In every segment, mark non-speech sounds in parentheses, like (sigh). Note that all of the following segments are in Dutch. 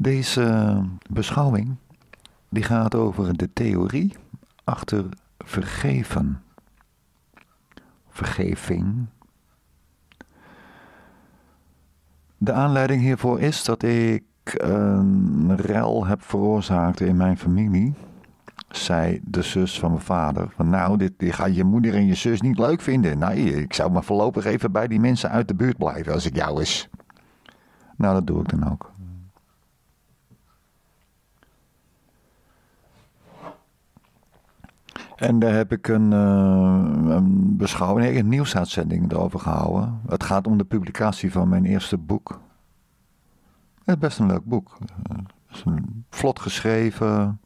Deze beschouwing die gaat over de theorie achter vergeven. Vergeving. De aanleiding hiervoor is dat ik een rel heb veroorzaakt in mijn familie. Zei de zus van mijn vader: van, Nou, dit, dit gaat je moeder en je zus niet leuk vinden. Nee, ik zou maar voorlopig even bij die mensen uit de buurt blijven als ik jou is. Nou, dat doe ik dan ook. En daar heb ik een, uh, een beschouwing, een nieuwsuitzending erover gehouden. Het gaat om de publicatie van mijn eerste boek. Het is best een leuk boek. Eh, het is een, vlot geschreven.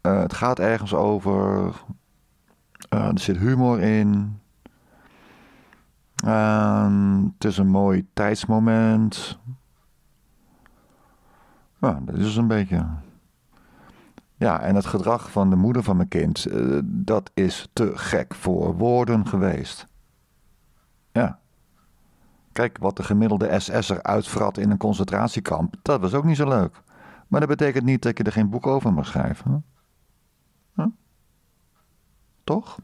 Eh, het gaat ergens over. er zit humor in. het is een mooi tijdsmoment. Nou, dat is een beetje. Ja, en het gedrag van de moeder van mijn kind, eh, dat is te gek voor woorden geweest. Ja. Kijk, wat de gemiddelde SS'er uitvrat in een concentratiekamp, dat was ook niet zo leuk. Maar dat betekent niet dat je er geen boek over mag schrijven. Toch?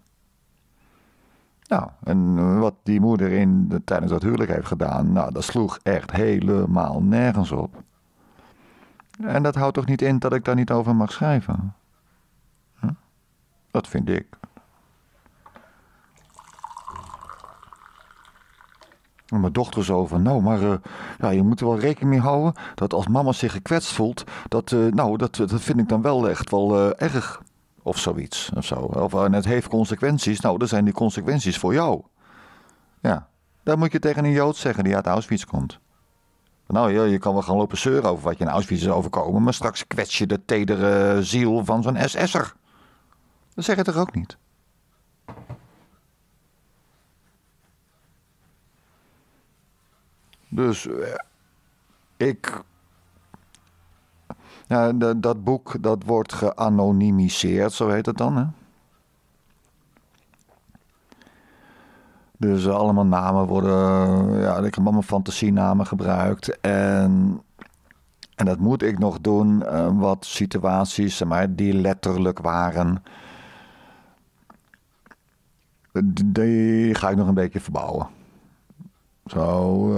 Nou, en wat die moeder in, tijdens dat huwelijk heeft gedaan, nou, dat sloeg echt helemaal nergens op. En dat houdt toch niet in dat ik daar niet over mag schrijven? Dat vind ik. mijn dochter zo van, nou, maar eh, ja, je moet er wel rekening mee houden dat als mama zich gekwetst voelt, dat, eh, nou, dat, eh, dat vind ik dan wel echt wel erg. Of zoiets, of zo. Of, en het heeft consequenties. Nou, dan zijn die consequenties voor jou. Ja, dat moet je tegen een Jood zeggen die uit Auschwitz komt. Nou, je, je kan wel gaan lopen zeuren over wat je in Auschwitz is overkomen, maar straks kwets je de tedere ziel van zo'n SS'er. Dat zeg je toch ook niet? Dus eh, ik. Ja, dat boek dat wordt geanonimiseerd, zo heet het dan. Hè? Dus eh, allemaal namen worden, eh, ja, ik heb allemaal fantasienamen gebruikt. En, en dat moet ik nog doen, eh, wat situaties maar, die letterlijk waren. Die ga ik nog een beetje verbouwen. Zo,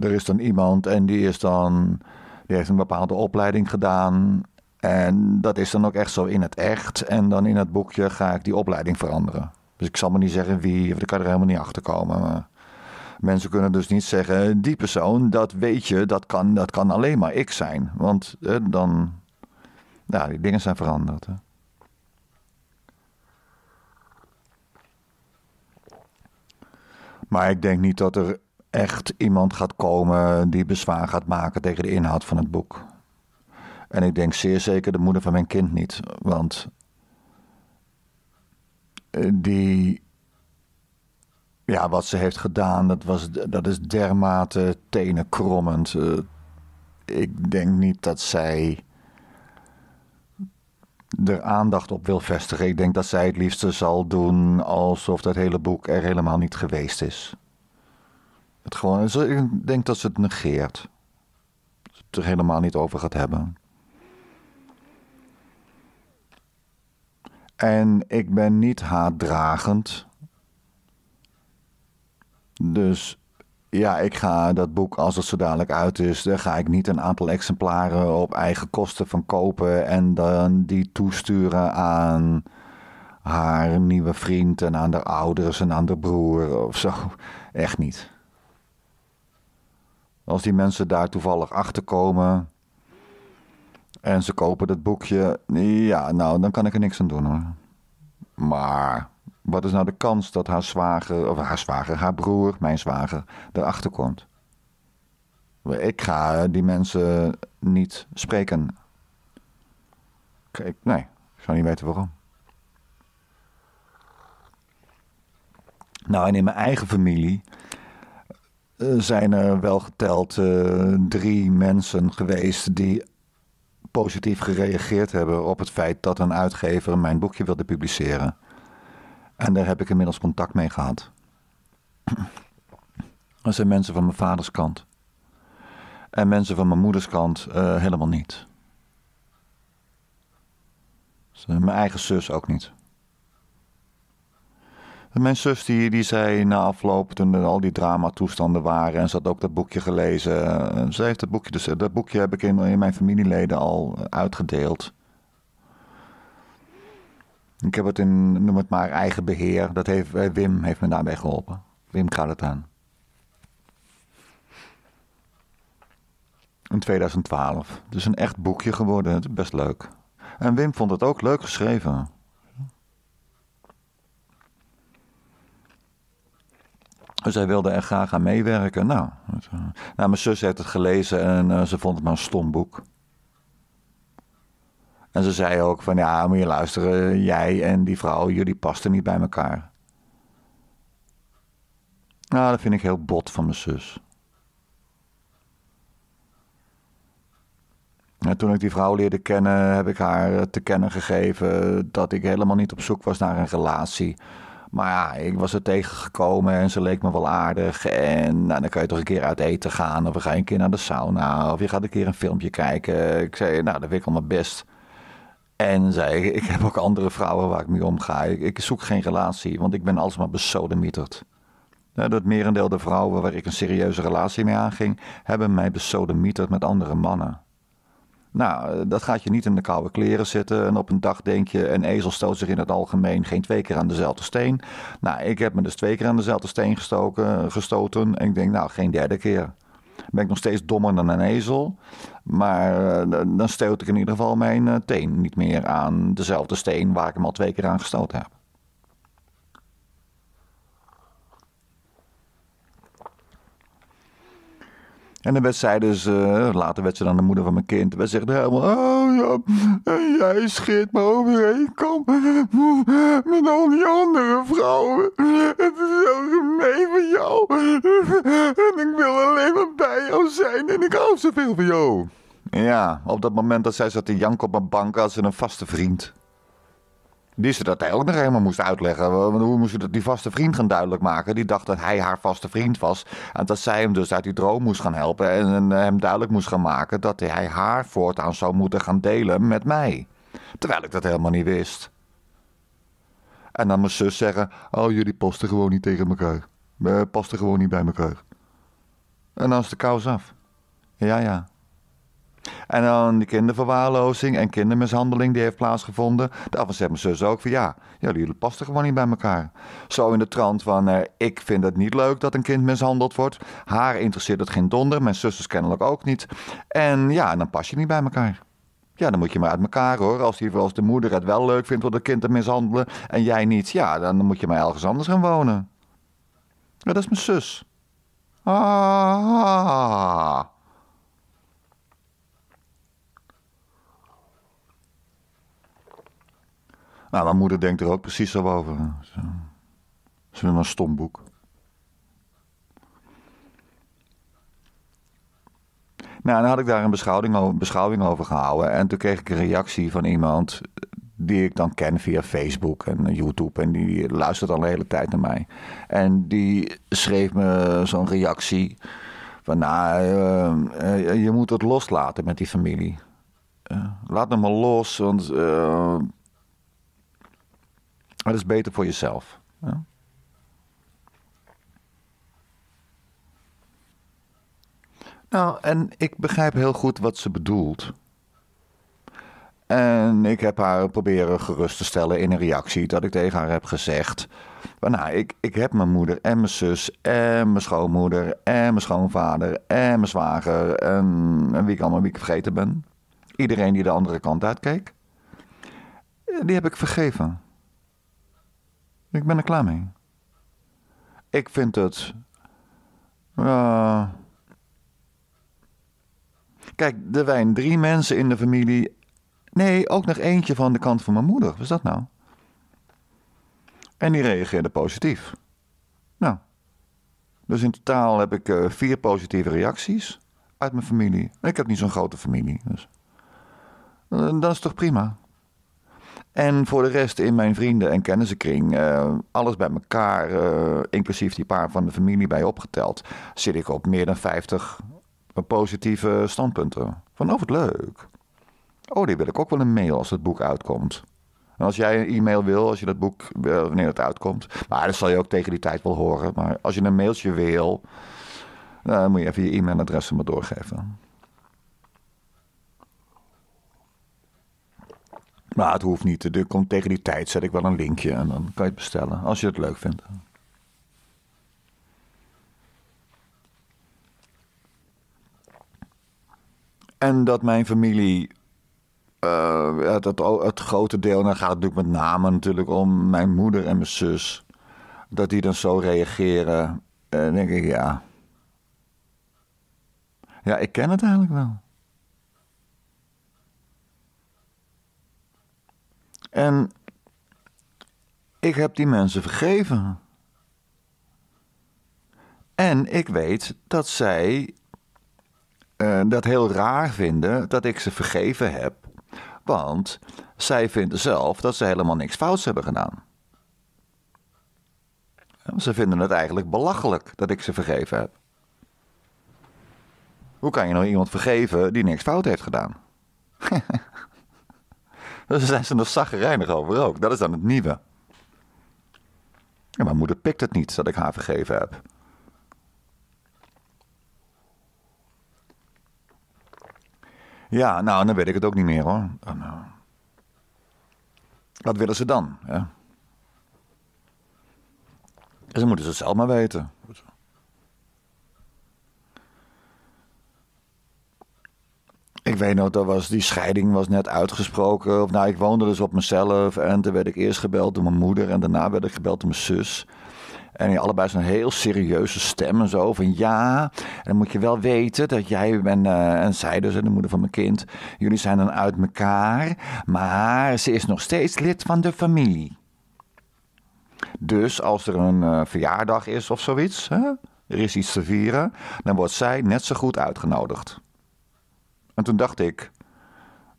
er is dan iemand en die is dan, die heeft een bepaalde opleiding gedaan. En dat is dan ook echt zo in het echt. En dan in het boekje ga ik die opleiding veranderen. Dus ik zal maar niet zeggen wie, of ik kan er helemaal niet achter komen. mensen kunnen dus niet zeggen, die persoon, dat weet je, dat kan, dat kan alleen maar ik zijn. Want dan, ja, die dingen zijn veranderd. Hè. Maar ik denk niet dat er echt iemand gaat komen die bezwaar gaat maken tegen de inhoud van het boek. En ik denk zeer zeker de moeder van mijn kind niet. Want eh, die ja, wat ze heeft gedaan, dat, was, dat is dermate tenen krommend eh, ik denk niet dat zij er aandacht op wil vestigen. Ik denk dat zij het liefste zal doen alsof dat hele boek er helemaal niet geweest is. Het gewoon, ik denk dat ze het negeert. Dat ze het er helemaal niet over gaat hebben. En ik ben niet haatdragend. Dus ja, ik ga dat boek, als het zo dadelijk uit is, daar ga ik niet een aantal exemplaren op eigen kosten van kopen en dan die toesturen aan haar nieuwe vriend en aan haar ouders en aan haar broer of zo. Echt niet. Als die mensen daar toevallig achter komen, en ze kopen dat boekje. Ja, nou, dan kan ik er niks aan doen hoor. Maar wat is nou de kans dat haar zwager, of haar zwager, haar broer, mijn zwager, erachter komt? Ik ga die mensen niet spreken. Kijk, nee, ik zou niet weten waarom. Nou, en in mijn eigen familie eh, zijn er wel geteld eh, drie mensen geweest die positief gereageerd hebben op het feit dat een uitgever mijn boekje wilde publiceren. En daar heb ik inmiddels contact mee gehad. Dat (clears throat) zijn mensen van mijn vaders kant. En mensen van mijn moeders kant eh, helemaal niet. mijn eigen zus ook niet. Mijn zus die, die zei na afloop, toen er al die drama-toestanden waren, en ze had ook dat boekje gelezen. Eh, ze heeft dat boekje, dus eh, dat boekje heb ik in, mijn familieleden al eh, uitgedeeld. Ik heb het in, noem het maar, eigen beheer. Dat heeft, Wim heeft me daarbij geholpen. Wim gaat het aan. In 2012. Dus een echt boekje geworden. Het is best leuk. En Wim vond het ook leuk geschreven. Dus hij wilde er graag aan meewerken. Nou, eh, nou mijn zus heeft het gelezen en eh, ze vond het maar een stom boek. En ze zei ook van ja, moet je luisteren, jij en die vrouw, jullie pasten niet bij elkaar. Nou, dat vind ik heel bot van mijn zus. En toen ik die vrouw leerde kennen, heb ik haar te kennen gegeven dat ik helemaal niet op zoek was naar een relatie. Maar ja, ik was er tegengekomen en ze leek me wel aardig. En nou, dan kan je toch een keer uit eten gaan. Of we gaan een keer naar de sauna. Of je gaat een keer een filmpje kijken. Ik zei, nou, dat wikkel ik mijn best. En zei, ik heb ook andere vrouwen waar ik mee omga. Ik, ik zoek geen relatie, want ik ben alsmaar besodemieterd. Nou, dat merendeel de vrouwen waar ik een serieuze relatie mee aanging, hebben mij besodemieterd met andere mannen. Nou, eh, dat gaat je niet in de koude kleren zitten. En op een dag denk je, een ezel stoot zich in het algemeen geen twee keer aan dezelfde steen. Nou, ik heb me dus twee keer aan dezelfde steen eh, gestoten. En ik denk, nou, geen derde keer. Ben ik nog steeds dommer dan een ezel. Maar eh, dan stoot ik in ieder geval mijn teen niet meer aan dezelfde steen waar ik hem al twee keer aan gestoten heb. En dan werd zij dus, eh, later werd ze dan de moeder van mijn kind. Werd zegt helemaal, oh ja, jij scheert me overheen kom met al die andere vrouwen. Het is zo gemeen van jou. En ik wil alleen maar bij jou zijn en ik hou zoveel van jou. Ja, op dat moment dat zij zat te janken op mijn bank als een vaste vriend die ze dat eigenlijk nog helemaal moest uitleggen. Hoe moest ze dat die vaste vriend gaan duidelijk maken? Die dacht dat hij haar vaste vriend was. En dat zij hem dus uit die droom moest gaan helpen. En eh, hem duidelijk moest gaan maken dat hij haar voortaan zou moeten gaan delen met mij. Terwijl ik dat helemaal niet wist. En dan mijn zus zeggen: Oh, jullie pasten gewoon niet tegen elkaar. We pasten gewoon niet bij elkaar. En dan is de kous af. Ja, ja. En dan die kinderverwaarlozing en kindermishandeling die heeft plaatsgevonden. Daarvan zegt mijn zus ook van ja, jullie pasten gewoon niet bij elkaar. Zo in de trant van eh, ik vind het niet leuk dat een kind mishandeld wordt. Haar interesseert het geen donder, mijn zus is kennelijk ook niet. En ja, dan pas je niet bij elkaar. Ja, dan moet je maar uit elkaar hoor. Als, die, als de moeder het wel leuk vindt om het kind te mishandelen en jij niet, ja, dan moet je maar ergens anders gaan wonen. dat is mijn zus. Ah. Nou, mijn moeder denkt er ook precies zo over. Ze is wel een stom boek. Nou, dan had ik daar een beschouwing over, beschouwing over gehouden. En toen kreeg ik een reactie van iemand die ik dan ken via Facebook en YouTube. En die luistert al de hele tijd naar mij. En die schreef me zo'n reactie van, nou, eh, eh, je moet het loslaten met die familie. Eh, laat hem maar los, want dat is beter voor jezelf. Nou, en ik begrijp heel goed wat ze bedoelt. En ik heb haar proberen gerust te stellen in een reactie dat ik tegen haar heb gezegd. Maar nou, ik, ik heb mijn moeder en mijn zus en mijn schoonmoeder en mijn schoonvader en mijn zwager en, en wie ik allemaal wie ik vergeten ben. Iedereen die de andere kant keek, die heb ik vergeven. Ik ben er klaar mee. Ik vind het. Kijk, er zijn drie mensen in de familie. Nee, ook nog eentje van de kant van mijn moeder. Was dat nou? En die reageerde positief. Nou. Dus in totaal heb ik eh, vier positieve reacties uit mijn familie. Ik heb niet zo'n grote familie. Dus. Eh, dat is toch prima? En voor de rest in mijn vrienden- en kennissenkring, eh, alles bij elkaar, eh, inclusief die paar van de familie bij opgeteld, zit ik op meer dan 50 eh, positieve standpunten. Van, over oh, wat leuk. Oh, die wil ik ook wel een mail als het boek uitkomt. En als jij een e-mail wil, als je dat boek, wanneer het uitkomt. Maar dat zal je ook tegen die tijd wel horen. Maar als je een mailtje wil, dan moet je even je e-mailadres maar doorgeven. Maar het hoeft niet. Er komt tegen die tijd zet ik wel een linkje en dan kan je het bestellen als je het leuk vindt. En dat mijn familie. Uh, eh, het, het, grote deel, dan gaat het natuurlijk met name natuurlijk om mijn moeder en mijn zus. Dat die dan zo reageren. Uh, denk ik, ja. Ja, ik ken het eigenlijk wel. En ik heb die mensen vergeven. En ik weet dat zij eh, dat heel raar vinden dat ik ze vergeven heb. Want zij vinden zelf dat ze helemaal niks fouts hebben gedaan. Ze vinden het eigenlijk belachelijk dat ik ze vergeven heb. Hoe kan je nou iemand vergeven die niks fout heeft gedaan? (laughs) Daar (laughs) zijn ze nog zaggerijnig over ook. Dat is dan het nieuwe. Ja, mijn moeder pikt het niet dat ik haar vergeven heb. Ja, nou, dan weet ik het ook niet meer hoor. Oh, nou. Wat willen ze dan? Hè? ze moeten ze zelf maar weten. Ik weet nog, dat was, die scheiding was net uitgesproken. Of, nou, ik woonde dus op mezelf. En toen werd ik eerst gebeld door mijn moeder. En daarna werd ik gebeld door mijn zus. En die allebei zo'n heel serieuze stem zo. Van ja, dan moet je wel weten dat jij en, eh, en zij dus, de moeder van mijn kind... jullie zijn dan uit elkaar, maar ze is nog steeds lid van de familie. Dus als er een eh, verjaardag is of zoiets, hè, er is iets te vieren... dan wordt zij net zo goed uitgenodigd. En toen dacht ik,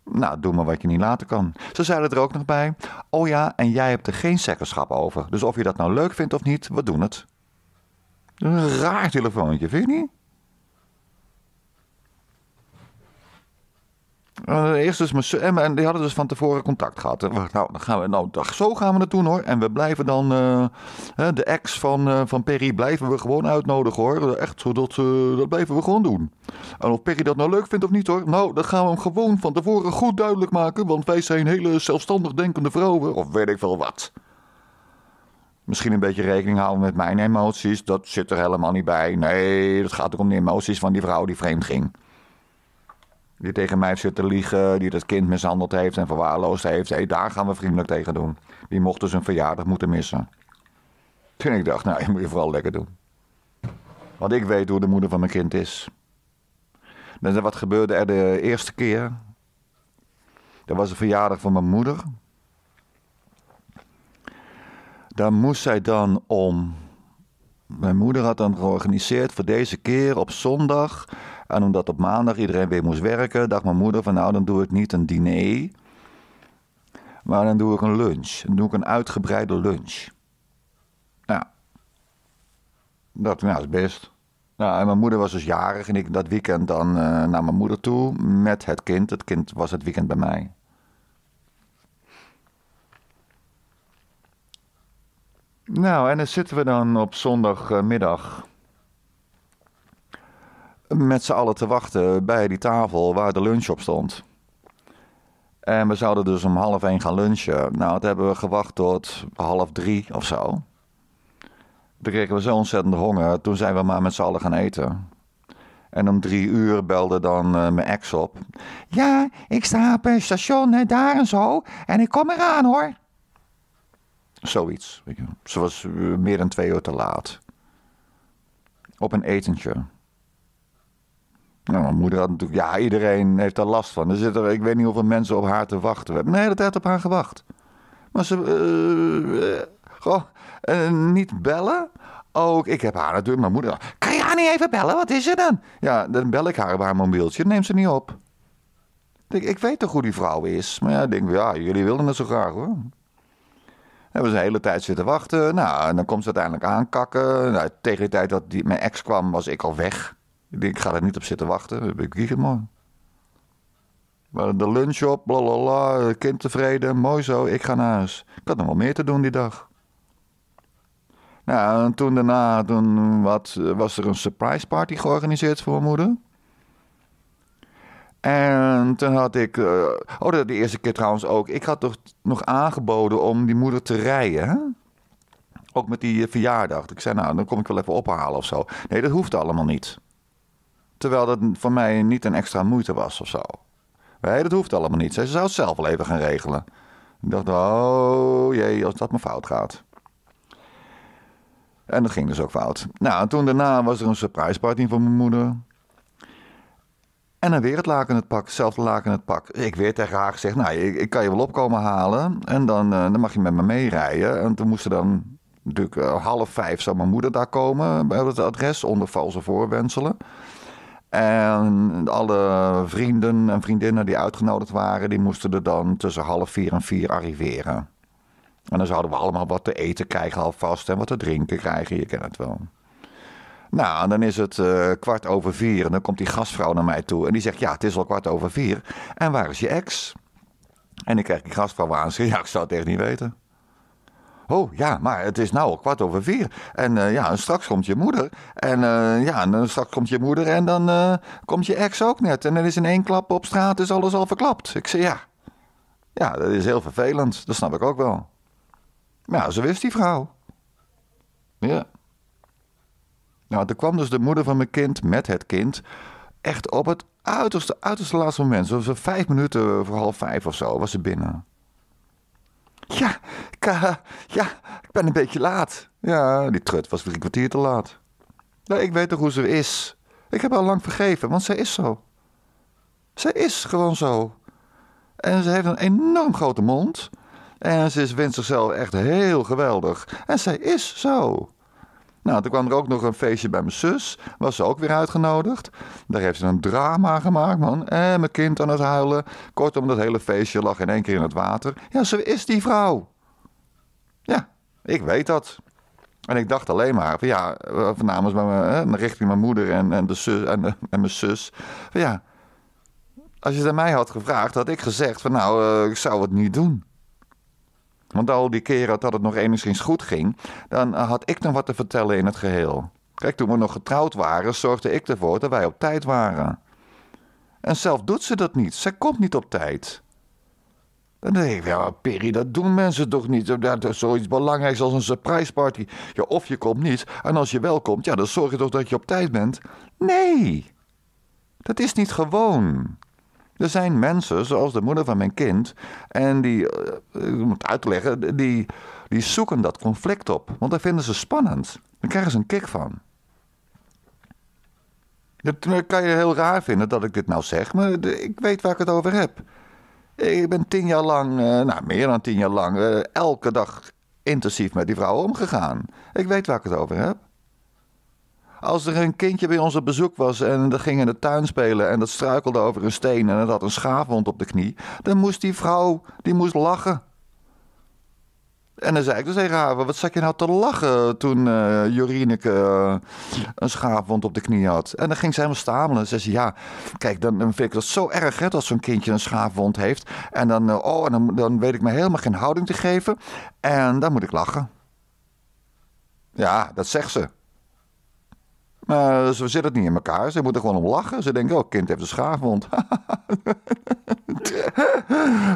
nou, doe maar wat je niet laten kan. Ze zeiden er ook nog bij, oh ja, en jij hebt er geen zeggenschap over. Dus of je dat nou leuk vindt of niet, we doen het. Een raar telefoontje, vind je niet? Eh, eerst is dus mijn En die hadden dus van tevoren contact gehad. nou, dan gaan we, nou, dag, zo gaan we het doen hoor. En we blijven dan. Eh, de ex van, eh, van Perry blijven we gewoon uitnodigen hoor. Echt, dat, dat blijven we gewoon doen. En of Perry dat nou leuk vindt of niet hoor. Nou, dat gaan we hem gewoon van tevoren goed duidelijk maken. Want wij zijn hele zelfstandig denkende vrouwen. Of weet ik veel wat. Misschien een beetje rekening houden met mijn emoties. Dat zit er helemaal niet bij. Nee, dat gaat ook om de emoties van die vrouw die vreemd ging die tegen mij zitten te liegen, die dat kind mishandeld heeft en verwaarloosd heeft. Hey, daar gaan we vriendelijk tegen doen. Die mocht dus een verjaardag moeten missen. Toen ik dacht, nou, je moet je vooral lekker doen. Want ik weet hoe de moeder van mijn kind is. Dus wat gebeurde er de eerste keer? Dat was een verjaardag van mijn moeder. Daar moest zij dan om. Mijn moeder had dan georganiseerd voor deze keer op zondag en omdat op maandag iedereen weer moest werken, dacht mijn moeder van nou dan doe ik niet een diner, maar dan doe ik een lunch. Dan doe ik een uitgebreide lunch. Nou, dat nou, is best. Nou, en mijn moeder was dus jarig en ik dat weekend dan eh, naar mijn moeder toe met het kind. Het kind was het weekend bij mij. Nou, en dan zitten we dan op zondagmiddag met z'n allen te wachten bij die tafel waar de lunch op stond. En we zouden dus om half één gaan lunchen. Nou, dat hebben we gewacht tot half drie of zo. Toen kregen we zo ontzettend honger. Toen zijn we maar met z'n allen gaan eten. En om drie uur belde dan eh, mijn ex op. Ja, ik sta op een station, daar en zo. En ik kom eraan hoor. Zoiets. Ze was eh, meer dan twee uur te laat. Op een etentje. Nou, mijn moeder had natuurlijk, ja, iedereen heeft daar last van. Er zitten, ik weet niet hoeveel mensen op haar te wachten. We hebben de hele tijd op haar gewacht. Maar ze, eh, eh, goh, eh, niet bellen? Ook, ik heb haar natuurlijk, mijn moeder. Kan je haar niet even bellen? Wat is er dan? Ja, dan bel ik haar op haar mobieltje. Neem ze niet op. Ik, ik weet toch hoe die vrouw is. Maar ja, ik denk, ja, jullie wilden het zo graag hoor. Hebben ze een hele tijd zitten wachten. Nou, en dan komt ze uiteindelijk aankakken. Nou, tegen de tijd dat die, mijn ex kwam, was ik al weg. Ik denk, ik ga er niet op zitten wachten. Dan ben ik mooi. Maar de lunch op, blablabla, kind tevreden, mooi zo, ik ga naar huis. Ik had nog wel meer te doen die dag. Nou, en toen daarna toen wat, was er een surprise party georganiseerd voor mijn moeder. En toen had ik, uh, oh de eerste keer trouwens ook, ik had toch nog aangeboden om die moeder te rijden. Hè? Ook met die eh, verjaardag. Ik zei, nou, dan kom ik wel even ophalen of zo. Nee, dat hoeft allemaal niet. Terwijl dat voor mij niet een extra moeite was of zo. Nee, dat hoeft allemaal niet. Ze zou het zelf wel even gaan regelen. Ik dacht, oh jee, als dat me fout gaat. En dat ging dus ook fout. Nou, en toen daarna was er een surprise party voor mijn moeder. En dan weer het laken in het pak, hetzelfde laken in het pak. Ik weer tegen haar gezegd, nou, ik, ik kan je wel opkomen halen. En dan, eh, dan mag je met me meerijden. En toen moesten dan, natuurlijk eh, half vijf zou mijn moeder daar komen. Bij het adres, onder valse voorwenselen. En alle vrienden en vriendinnen die uitgenodigd waren, die moesten er dan tussen half vier en vier arriveren. En dan zouden we allemaal wat te eten krijgen alvast en wat te drinken krijgen, je kent het wel. Nou, en dan is het eh, kwart over vier en dan komt die gastvrouw naar mij toe en die zegt, ja, het is al kwart over vier en waar is je ex? En ik krijg die gastvrouw aan en ja, ik zou het echt niet weten. Oh ja, maar het is nou al kwart over vier. En eh, ja, en straks komt je moeder. En eh, ja, en straks komt je moeder en dan eh, komt je ex ook net. En dan is in één klap op straat is alles al verklapt. Ik zei ja. Ja, dat is heel vervelend. Dat snap ik ook wel. Maar ja, zo wist die vrouw. Ja. Nou, toen kwam dus de moeder van mijn kind met het kind echt op het uiterste, uiterste laatste moment. Zo vijf minuten voor half vijf of zo was ze binnen. Ja, ik, eh, ja, ik ben een beetje laat. Ja, die trut was drie kwartier te laat. Nou, ik weet toch hoe ze is. Ik heb haar lang vergeven, want zij is zo. Ze is gewoon zo. En ze heeft een enorm grote mond. En ze is, vindt zichzelf echt heel geweldig. En zij is zo. Nou, toen kwam er ook nog een feestje bij mijn zus. Was ze ook weer uitgenodigd. Daar heeft ze een drama gemaakt, man. En mijn kind aan het huilen. Kortom, dat hele feestje lag in één keer in het water. Ja, ze is die vrouw. Ja, ik weet dat. En ik dacht alleen maar, van ja, eh, namens mijn, eh, richting mijn moeder en, en, de zus, en, eh, en mijn zus. Van ja, als je het aan mij had gevraagd, had ik gezegd van nou, ik zou het niet doen. Want al die keren dat het nog enigszins goed ging, dan had ik nog wat te vertellen in het geheel. Kijk, toen we nog getrouwd waren, zorgde ik ervoor dat wij op tijd waren. En zelf doet ze dat niet. Zij komt niet op tijd. Dan denk ik, ja, Perry, dat doen mensen toch niet? Dat zoiets belangrijks als een surprise party. Ja, of je komt niet, en als je wel komt, ja, dan zorg je toch dat je op tijd bent. Nee, dat is niet gewoon. Er zijn mensen, zoals de moeder van mijn kind, en die, eh, ik moet uitleggen, die, die zoeken dat conflict op. Want daar vinden ze spannend. Daar krijgen ze een kick van. Dat eh, kan je heel raar vinden dat ik dit nou zeg, maar ik weet waar ik het over heb. Ik ben tien jaar lang, eh, nou meer dan tien jaar lang, elke dag intensief met die vrouw omgegaan. Ik weet waar ik het over heb. Als er een kindje bij ons op bezoek was en dat ging in de tuin spelen en dat struikelde over een steen en dat had een schaafwond op de knie, dan moest die vrouw, die moest lachen. En dan zei ik dus tegen haar, wat zat je nou te lachen toen uh, Jorineke eh, een schaafwond op de knie had? En dan ging ze helemaal stamelen. Ze zei, ja, kijk, dan, vind ik dat zo erg hè, dat zo'n kindje een schaafwond heeft. En dan, eh, oh, dan, dan weet ik me helemaal geen houding te geven. En dan moet ik lachen. Ja, dat zegt ze. Maar ze zitten niet in elkaar. Ze moeten gewoon om lachen. Ze denken, oh, kind heeft een schaafwond.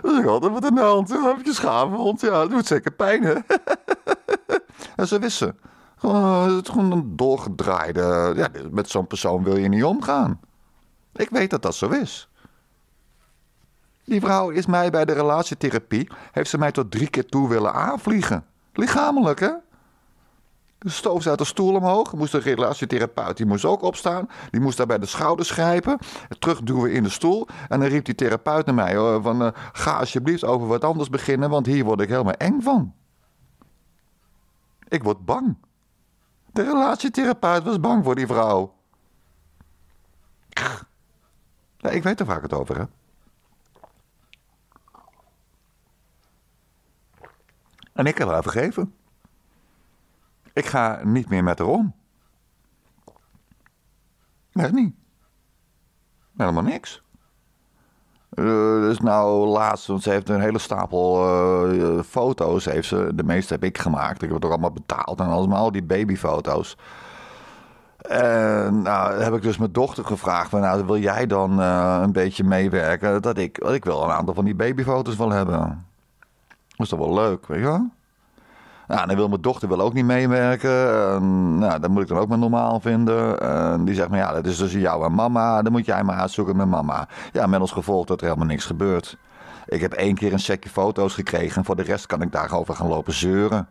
God, (laughs) altijd wat een de hand. heb je Ja, dat doet zeker pijn, hè? (laughs) en ze wisten. Gewoon, eh, het is gewoon een doorgedraaide... Ja, met zo'n persoon wil je niet omgaan. Ik weet dat dat zo is. Die vrouw is mij bij de relatietherapie... heeft ze mij tot drie keer toe willen aanvliegen. Lichamelijk, hè? stoof ze uit de stoel omhoog. Moest de relatietherapeut die moest ook opstaan. Die moest daar bij de schouders grijpen. Terugduwen in de stoel. En dan riep die therapeut naar mij: van, eh, Ga alsjeblieft over wat anders beginnen, want hier word ik helemaal eng van. Ik word bang. De relatietherapeut was bang voor die vrouw. ik weet er vaak het over hè. En ik heb haar vergeven. Ik ga niet meer met haar om. Echt niet. Helemaal niks. Eh, dus nou, laatst, want ze heeft een hele stapel eh, foto's. Heeft ze, de meeste heb ik gemaakt. Ik heb het ook allemaal betaald en alles, maar al die babyfoto's. En nou, heb ik dus mijn dochter gevraagd: nou, wil jij dan eh, een beetje meewerken? Dat ik, dat ik wil een aantal van die babyfoto's wil hebben. Dat is toch wel leuk, weet je wel? Nou, dan wil mijn dochter wil ook niet meewerken. En, nou, dat moet ik dan ook maar normaal vinden. die zegt me, ja, dat is tussen jou en mama. Dan moet jij maar uitzoeken met mama. Ja, met als gevolg dat er helemaal niks gebeurt. Ik heb één keer een setje foto's gekregen. En voor de rest kan ik daarover gaan lopen zeuren.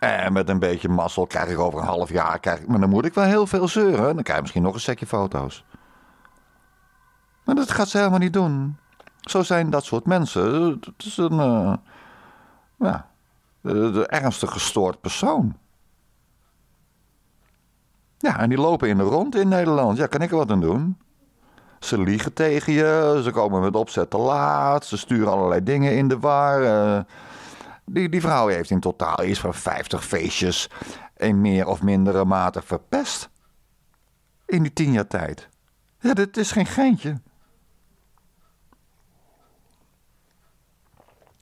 En met een beetje mazzel krijg ik over een half jaar... Krijg ik, maar dan moet ik wel heel veel zeuren. Dan krijg ik misschien nog een setje foto's. Maar dat gaat ze helemaal niet doen. Zo zijn dat soort mensen. Het is een... Eh, ja, de ernstig gestoord persoon. Ja, en die lopen in de rond in Nederland. Ja, kan ik er wat aan doen? Ze liegen tegen je, ze komen met opzet te laat, ze sturen allerlei dingen in de war. Eh. die, die vrouw heeft in totaal iets van 50 feestjes in meer of mindere mate verpest. In die tien jaar tijd. Ja, dit is geen geintje.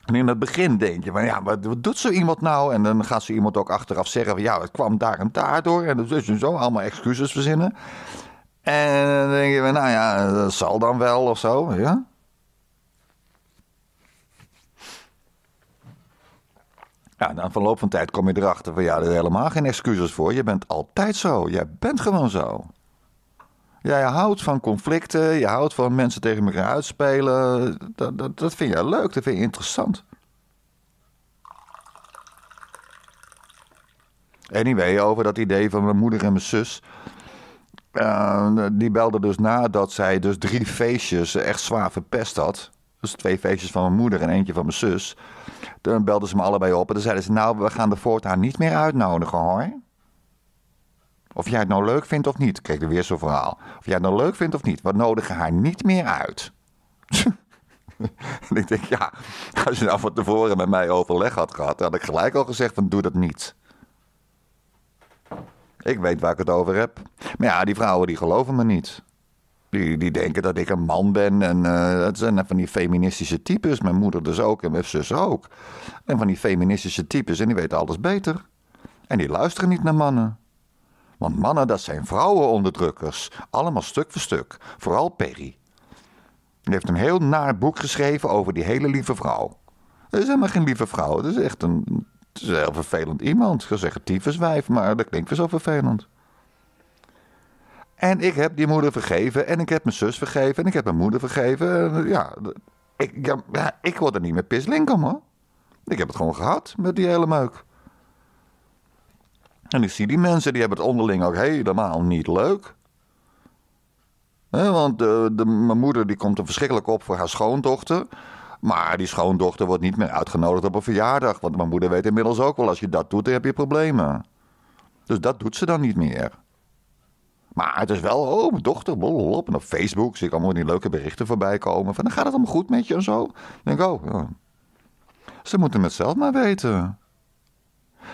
En in het begin denk je van ja, wat, doet zo iemand nou? En dan gaat zo iemand ook achteraf zeggen van ja, het kwam daar en daardoor. door. En dus zo, allemaal excuses verzinnen. En dan denk je van nou ja, dat zal dan wel of zo, ja. Ja, na verloop van tijd kom je erachter van ja, er zijn helemaal geen excuses voor. Je bent altijd zo. Jij bent gewoon zo. Ja, je houdt van conflicten, je houdt van mensen tegen elkaar uitspelen. Dat, dat, dat vind je leuk, dat vind je interessant. Anyway, over dat idee van mijn moeder en mijn zus. Eh, die belden dus nadat zij dus drie feestjes echt zwaar verpest had. Dus twee feestjes van mijn moeder en eentje van mijn zus. Dan belden ze me allebei op en dan zeiden ze... nou, we gaan de voortaan niet meer uitnodigen hoor. Of jij het nou leuk vindt of niet. Kijk, de weer zo'n verhaal. Of jij het nou leuk vindt of niet. We nodigen haar niet meer uit. (laughs) ik denk, ja, als je nou van tevoren met mij overleg had gehad, had ik gelijk al gezegd dan doe dat niet. Ik weet waar ik het over heb. Maar ja, die vrouwen die geloven me niet. Die, die denken dat ik een man ben. En eh, dat zijn van die feministische types. Mijn moeder dus ook en mijn zus ook. En van die feministische types. En die weten alles beter. En die luisteren niet naar mannen. Want mannen, dat zijn vrouwenonderdrukkers. Allemaal stuk voor stuk. Vooral Perry. Hij heeft een heel naar boek geschreven over die hele lieve vrouw. Dat is helemaal geen lieve vrouw. Dat is echt een, het is een heel vervelend iemand. zeggen tyfuswijf, maar dat klinkt weer zo vervelend. En ik heb die moeder vergeven. En ik heb mijn zus vergeven. En ik heb mijn moeder vergeven. Eh, ja, ik, ik word er niet meer pisling om hoor. Ik heb het gewoon gehad met die hele meuk. En ik zie die mensen, die hebben het onderling ook helemaal niet leuk. want eh, de, mijn moeder die komt er verschrikkelijk op voor haar schoondochter. Maar die schoondochter wordt niet meer uitgenodigd op een verjaardag. Want mijn moeder weet inmiddels ook wel, als je dat doet, dan heb je problemen. Dus dat doet ze dan niet meer. Maar het is wel, oh, mijn dochter, blablabla. En op Facebook zie ik allemaal die leuke berichten voorbij komen. Van, dan gaat het allemaal goed met je en zo. Dan denk ik, oh, ja. Ze moeten het zelf maar weten.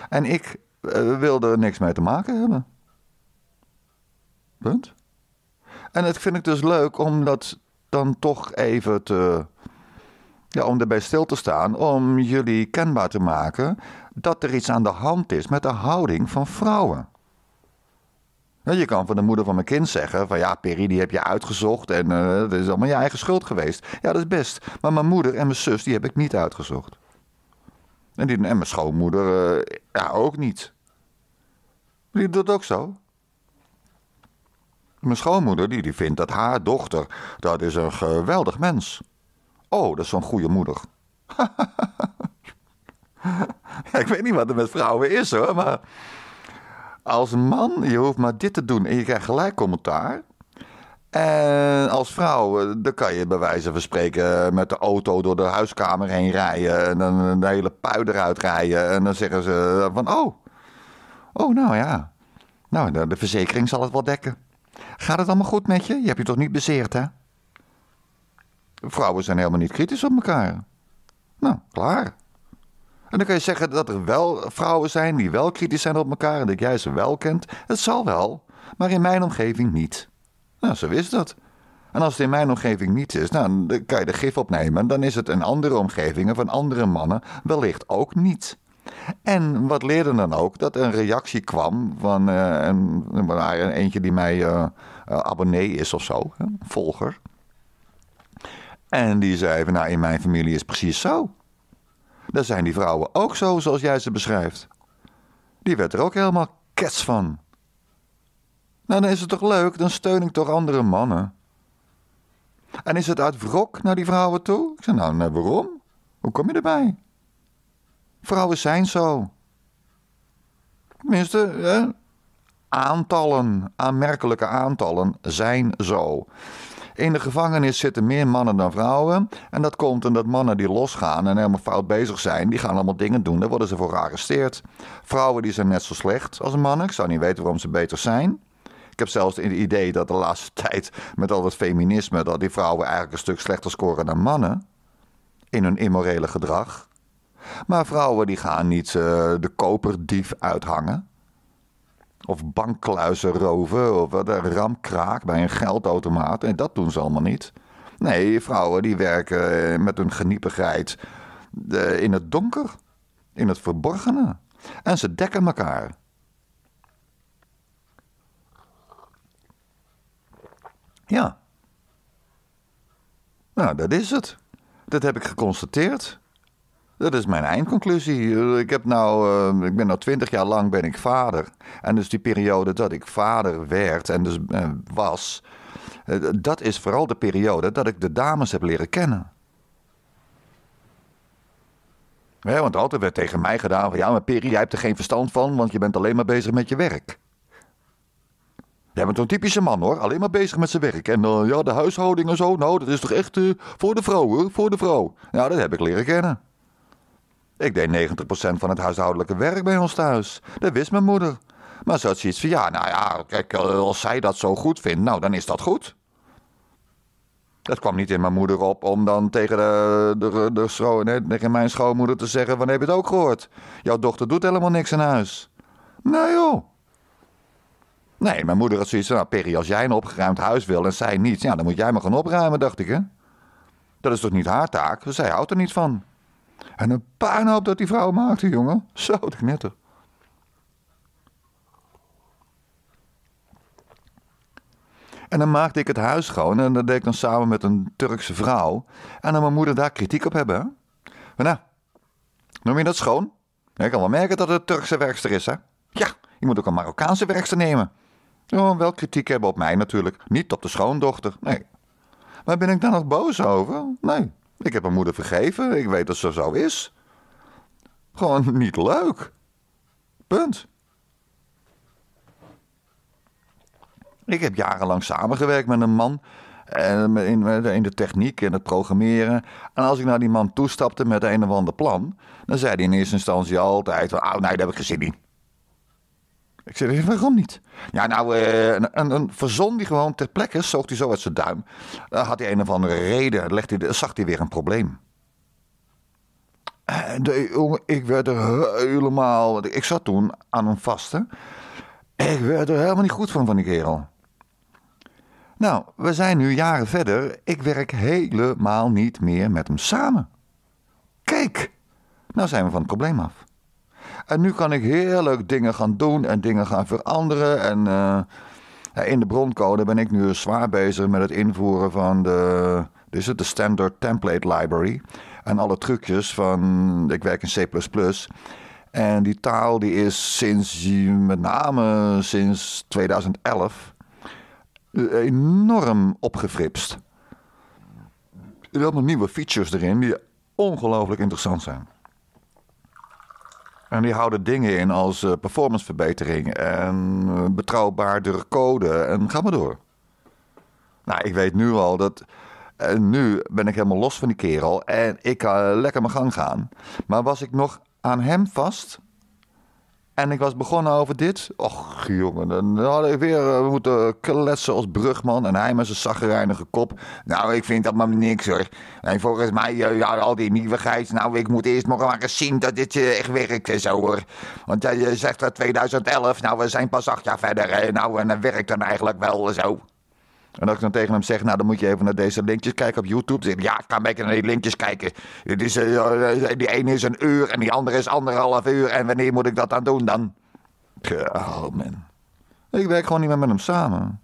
En ik eh, wilden er niks mee te maken hebben. Punt. En dat vind ik dus leuk om dat dan toch even te. Ja, om erbij stil te staan, om jullie kenbaar te maken dat er iets aan de hand is met de houding van vrouwen. Je kan van de moeder van mijn kind zeggen: van ja, Perry, die heb je uitgezocht en eh, dat is allemaal je eigen schuld geweest. Ja, dat is best. Maar mijn moeder en mijn zus, die heb ik niet uitgezocht. En, die, en mijn schoonmoeder eh, ja, ook niet. die doet dat ook zo. Mijn schoonmoeder die, die vindt dat haar dochter, dat is een geweldig mens. Oh, dat is zo'n goede moeder. (laughs) ik weet niet wat er met vrouwen is hoor, maar als man, je hoeft maar dit te doen en je krijgt gelijk commentaar. En als vrouw, eh, dan kan je bij wijze van spreken met de auto door de huiskamer heen rijden. En dan de hele pui eruit rijden. En dan zeggen ze van, oh, oh nou ja. Nou, de, verzekering zal het wel dekken. Gaat het allemaal goed met je? Je hebt je toch niet bezeerd, hè? Vrouwen zijn helemaal niet kritisch op elkaar. Nou, klaar. En dan kan je zeggen dat er wel vrouwen zijn die wel kritisch zijn op elkaar en dat jij ze wel kent. Het zal wel, maar in mijn omgeving niet. Nou, zo is dat. En als het in mijn omgeving niet is, nou, dan kan je de gif opnemen. Dan is het in andere omgevingen van andere mannen wellicht ook niet. En wat leerde dan ook? Dat er een reactie kwam eh, van een, eentje die mij eh, eh, abonnee is of zo, een volger. En die zei nou, in mijn familie is het precies zo. Daar zijn die vrouwen ook zo, zoals jij ze beschrijft. Die werd er ook helemaal kets van. Nou, dan is het toch leuk, dan steun ik toch andere mannen. En is het uit wrok naar die vrouwen toe? Ik zeg nou, nee, waarom? Hoe kom je erbij? Vrouwen zijn zo. Tenminste, hè? aantallen, aanmerkelijke aantallen zijn zo. In de gevangenis zitten meer mannen dan vrouwen. En dat komt omdat mannen die losgaan en helemaal fout bezig zijn, die gaan allemaal dingen doen. Daar worden ze voor gearresteerd. Vrouwen die zijn net zo slecht als mannen. Ik zou niet weten waarom ze beter zijn. Ik heb zelfs het idee dat de laatste (laughs) tijd met al dat feminisme, dat die vrouwen eigenlijk een stuk slechter scoren dan mannen in hun immorele gedrag. Maar vrouwen die gaan niet uh, de koperdief uithangen. Of bankkluizen roven of wat, een eh, ramkraak bij een geldautomaat. En dat doen ze allemaal niet. Nee, vrouwen die werken eh, met hun geniepigheid in het donker, in het verborgene. En ze dekken elkaar. Ja. Nou, dat is het. Dat heb ik geconstateerd. Dat is mijn eindconclusie. Ik, heb nou, eh, ik ben nou twintig jaar lang ben ik vader. En dus die periode dat ik vader werd en dus eh, was... Eh, dat is vooral de periode dat ik de dames heb leren kennen. Ja, want altijd werd tegen mij gedaan van... ja, maar Peri, jij hebt er geen verstand van... want je bent alleen maar bezig met je werk. Jij bent een typische man hoor, alleen maar bezig met zijn werk. En dan eh, ja, de huishouding en zo, nou, dat is toch echt eh, voor de vrouw hoor, voor de vrouw. Nou, dat heb ik leren kennen. Ik deed 90% van het huishoudelijke werk bij ons thuis. Dat wist mijn moeder. Maar ze had zoiets van, ja, nou ja, kijk, eh, als zij dat zo goed vindt, nou, dan is dat goed. Dat kwam niet in mijn moeder op om dan tegen, de, de, de, tegen mijn schoonmoeder te zeggen: Wanneer heb je het ook gehoord? Jouw dochter doet helemaal niks in huis. Nou joh. Nee, mijn moeder had zoiets van, nou Perry, als jij een opgeruimd huis wil en zij niet, ja, dan moet jij maar gaan opruimen, dacht ik hè. Dat is toch niet haar taak? Dus zij houdt er niet van. En een puinhoop dat die vrouw maakte, jongen. Zo, de knetter. En dan maakte ik het huis schoon en dat deed ik dan samen met een Turkse vrouw. En dan mijn moeder daar kritiek op hebben. Maar nou, noem je dat schoon? Ik kan wel merken dat het een Turkse werkster is, hè? Ja, je moet ook een Marokkaanse werkster nemen. Oh, wel kritiek hebben op mij natuurlijk. Niet op de schoondochter, nee. Waar ben ik daar nog boos over? Nee, ik heb mijn moeder vergeven. Ik weet dat ze zo is. Gewoon niet leuk. Punt. Ik heb jarenlang samengewerkt met een man eh, in de techniek en het programmeren. En als ik naar die man toestapte met een of ander plan, dan zei hij in eerste instantie altijd: Oh, nee, daar heb ik gezien zin in. Ik zeg, waarom niet? Ja, nou, eh, een, een, een verzon die gewoon ter plekke zoog hij zo uit zijn duim. Dan had hij een of andere reden, legde hij, zag hij weer een probleem. En eh, de jongen, ik werd er helemaal... ik zat toen aan een vaste. Ik werd er helemaal niet goed van, van die kerel. Nou, we zijn nu jaren verder. Ik werk helemaal niet meer met hem samen. Kijk, nou zijn we van het probleem af. En nu kan ik heerlijk dingen gaan doen en dingen gaan veranderen. En eh, in de broncode ben ik nu zwaar bezig met het invoeren van de, is het, de Standard Template Library. En alle trucjes van, ik werk in C++. En die taal die is sinds, met name sinds 2011, eh, enorm opgefripst. Er zijn nieuwe features erin die ongelooflijk interessant zijn. En die houden dingen in als eh, performanceverbetering en eh, betrouwbaardere code en ga maar door. Nou, ik weet nu al dat. Eh, nu ben ik helemaal los van die kerel en ik kan lekker mijn gang gaan. Maar was ik nog aan hem vast, en ik was begonnen over dit. Och, jongen, dan hadden we weer eh, moeten kletsen als brugman. En hij met zijn zaggerijnige kop. Nou, ik vind dat maar niks hoor. En volgens mij, eh, ja, al die nieuwigheid. Nou, ik moet eerst nog maar eens zien dat dit eh, echt werkt en zo hoor. Want je zegt dat 2011. Nou, we zijn pas acht jaar verder. Nou, en dat werkt dan eigenlijk wel zo. En als ik dan tegen hem zeg, nou dan moet je even naar deze linkjes kijken op YouTube. zeg ja, ik ga lekker naar die linkjes kijken. Het is, eh, eh, die ene is een uur en die andere is anderhalf uur. En wanneer moet ik dat dan doen dan? Oh man. Ik werk gewoon niet meer met hem samen.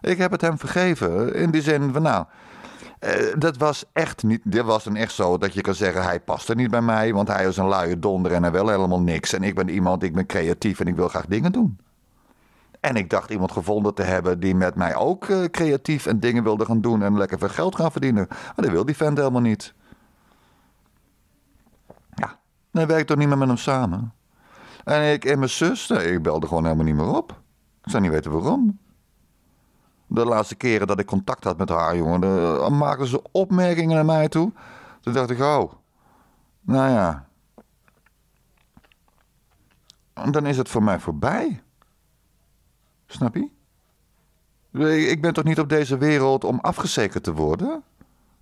Ik heb het hem vergeven. In die zin van, nou, eh, dat was echt niet. Dit was dan echt zo dat je kan zeggen: hij past er niet bij mij. Want hij is een luie donder en hij wil helemaal niks. En ik ben iemand, ik ben creatief en ik wil graag dingen doen. En ik dacht iemand gevonden te hebben die met mij ook eh, creatief en dingen wilde gaan doen en lekker veel geld gaan verdienen. Maar dat wil die vent helemaal niet. Ja, dan werkt ik toch niet meer met hem samen. En ik en mijn zus, ik belde gewoon helemaal niet meer op. Ik zou niet weten waarom. De laatste keren dat ik contact had met haar, jongen, dan eh, maakten ze opmerkingen naar mij toe. Toen dacht ik, oh, nou ja. dan is het voor mij voorbij. Snap je? Ik ben toch niet op deze wereld om afgezekerd te worden? Wat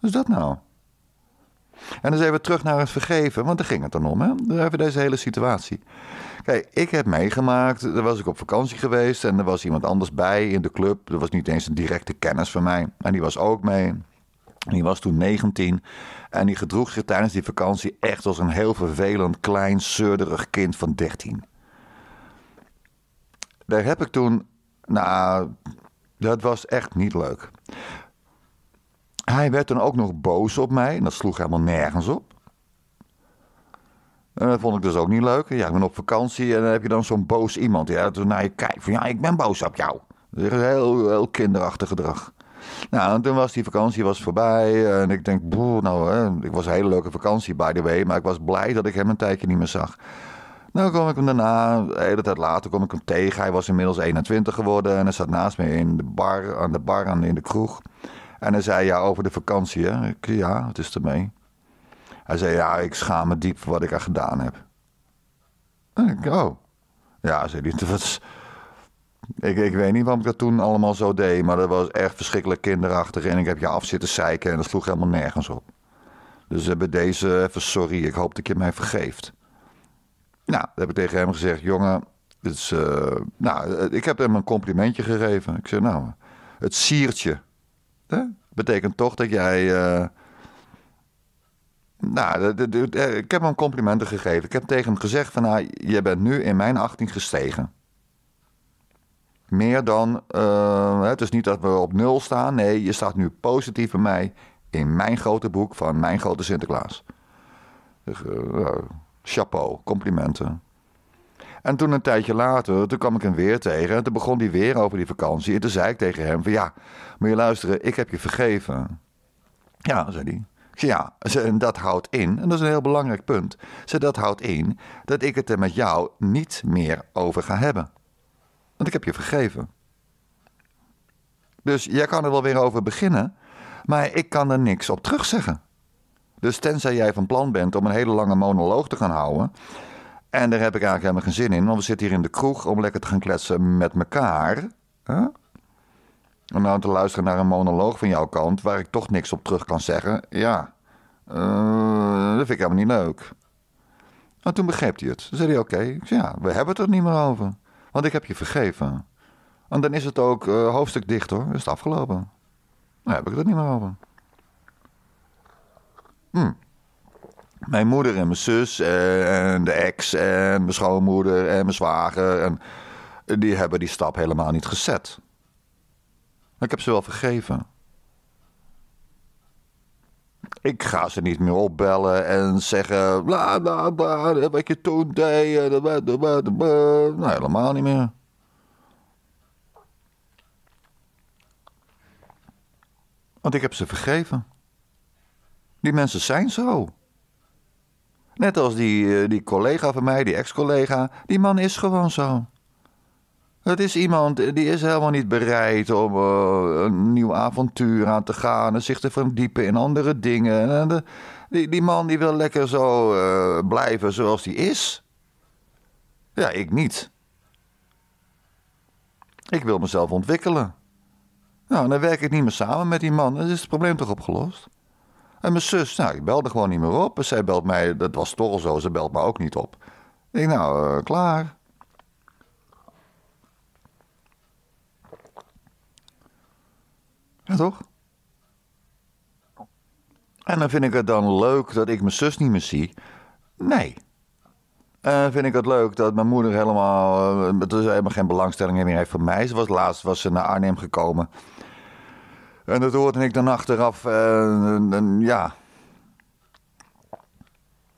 is dat nou? En dan zijn we terug naar het vergeven, want daar ging het dan om, hè? Even deze hele situatie. Kijk, ik heb meegemaakt, daar was ik op vakantie geweest en er was iemand anders bij in de club. Er was niet eens een directe kennis van mij en die was ook mee. Die was toen 19 en die gedroeg zich tijdens die vakantie echt als een heel vervelend, klein, zeurderig kind van 13. Daar heb ik toen nou, dat was echt niet leuk. Hij werd dan ook nog boos op mij. En dat sloeg helemaal nergens op. En dat vond ik dus ook niet leuk. Ja, ik ben op vakantie en dan heb je dan zo'n boos iemand. Ja, toen naar je kijkt van ja, ik ben boos op jou. Dat is heel, heel kinderachtig gedrag. Nou, en toen was die vakantie was voorbij. En ik denk, boe, nou, hè, ik was een hele leuke vakantie, by the way. Maar ik was blij dat ik hem een tijdje niet meer zag. Nou kom ik hem daarna, de hele tijd later kom ik hem tegen. Hij was inmiddels 21 geworden en hij zat naast me in de bar, aan de bar in de kroeg. En hij zei, ja, over de vakantie, hè? Ik, ja, wat is ermee? Hij zei, ja, ik schaam me diep voor wat ik aan gedaan heb. ik, oh. Ja, zei hij, Ik, ik weet niet waarom ik dat toen allemaal zo deed, maar dat was echt verschrikkelijk kinderachtig. En ik heb je af zitten zeiken en dat sloeg helemaal nergens op. Dus bij deze even sorry, ik hoop dat je mij vergeeft. Nou, heb ik tegen hem gezegd, jongen, dus, uh, nou, eh, ik heb hem een complimentje gegeven. Ik zei, nou, het siertje. Hè? Betekent toch dat jij... Eh, nou, ik heb hem complimenten gegeven. Ik heb tegen hem gezegd van, nou, je bent nu in mijn achting gestegen. Meer dan, het is niet dat we op nul staan. Nee, je staat nu positief bij mij in mijn grote boek van mijn grote Sinterklaas. Chapeau, complimenten. En toen een tijdje later, toen kwam ik hem weer tegen. En toen begon hij weer over die vakantie. En toen zei ik tegen hem van ja, moet je luisteren, ik heb je vergeven. Ja, zei hij. Ik zei ja, en dat houdt in, en dat is een heel belangrijk punt. Ze dat houdt in dat ik het er met jou niet meer over ga hebben. Want ik heb je vergeven. Dus jij kan er wel weer over beginnen, maar ik kan er niks op terugzeggen. Dus tenzij jij van plan bent om een hele lange monoloog te gaan houden. En daar heb ik eigenlijk helemaal geen zin in, want we zitten hier in de kroeg om lekker te gaan kletsen met elkaar. Huh? Om nou te luisteren naar een monoloog van jouw kant waar ik toch niks op terug kan zeggen. Ja, eh, dat vind ik helemaal niet leuk. Maar toen begreep hij het. Toen zei hij: Oké, ja, we hebben het er niet meer over. Want ik heb je vergeven. En dan is het ook eh, hoofdstuk dicht hoor. Is het afgelopen. Dan heb ik het er niet meer over. Hmm. Mijn moeder en mijn zus en de ex en mijn schoonmoeder en mijn zwager. En die hebben die stap helemaal niet gezet. Ik heb ze wel vergeven. Ik ga ze niet meer opbellen en zeggen. Bla bla bla, wat je toen deed. Eh, nou, helemaal niet meer. Want ik heb ze vergeven. Die mensen zijn zo. Net als die, eh, die collega van mij, die ex-collega, die man is gewoon zo. Het is iemand eh, die is helemaal niet bereid om eh, een nieuw avontuur aan te gaan en zich te verdiepen in andere dingen. die, die man die wil lekker zo blijven zoals hij is. Ja, ik niet. Ik wil mezelf ontwikkelen. Nou, dan werk ik niet meer samen met die man. Dan is het probleem toch opgelost? En mijn zus, nou, die belde gewoon niet meer op. En zij belt mij, dat was toch al zo, ze belt me ook niet op. Ik nou, eh, klaar. Ja, toch? En dan vind ik het dan leuk dat ik mijn zus niet meer zie. Nee. Uh, vind ik het leuk dat mijn moeder helemaal, uh, helemaal geen belangstelling meer heeft voor mij. Ze was laatst was ze naar Arnhem gekomen. En dat hoorde ik dan achteraf. Eh, ja.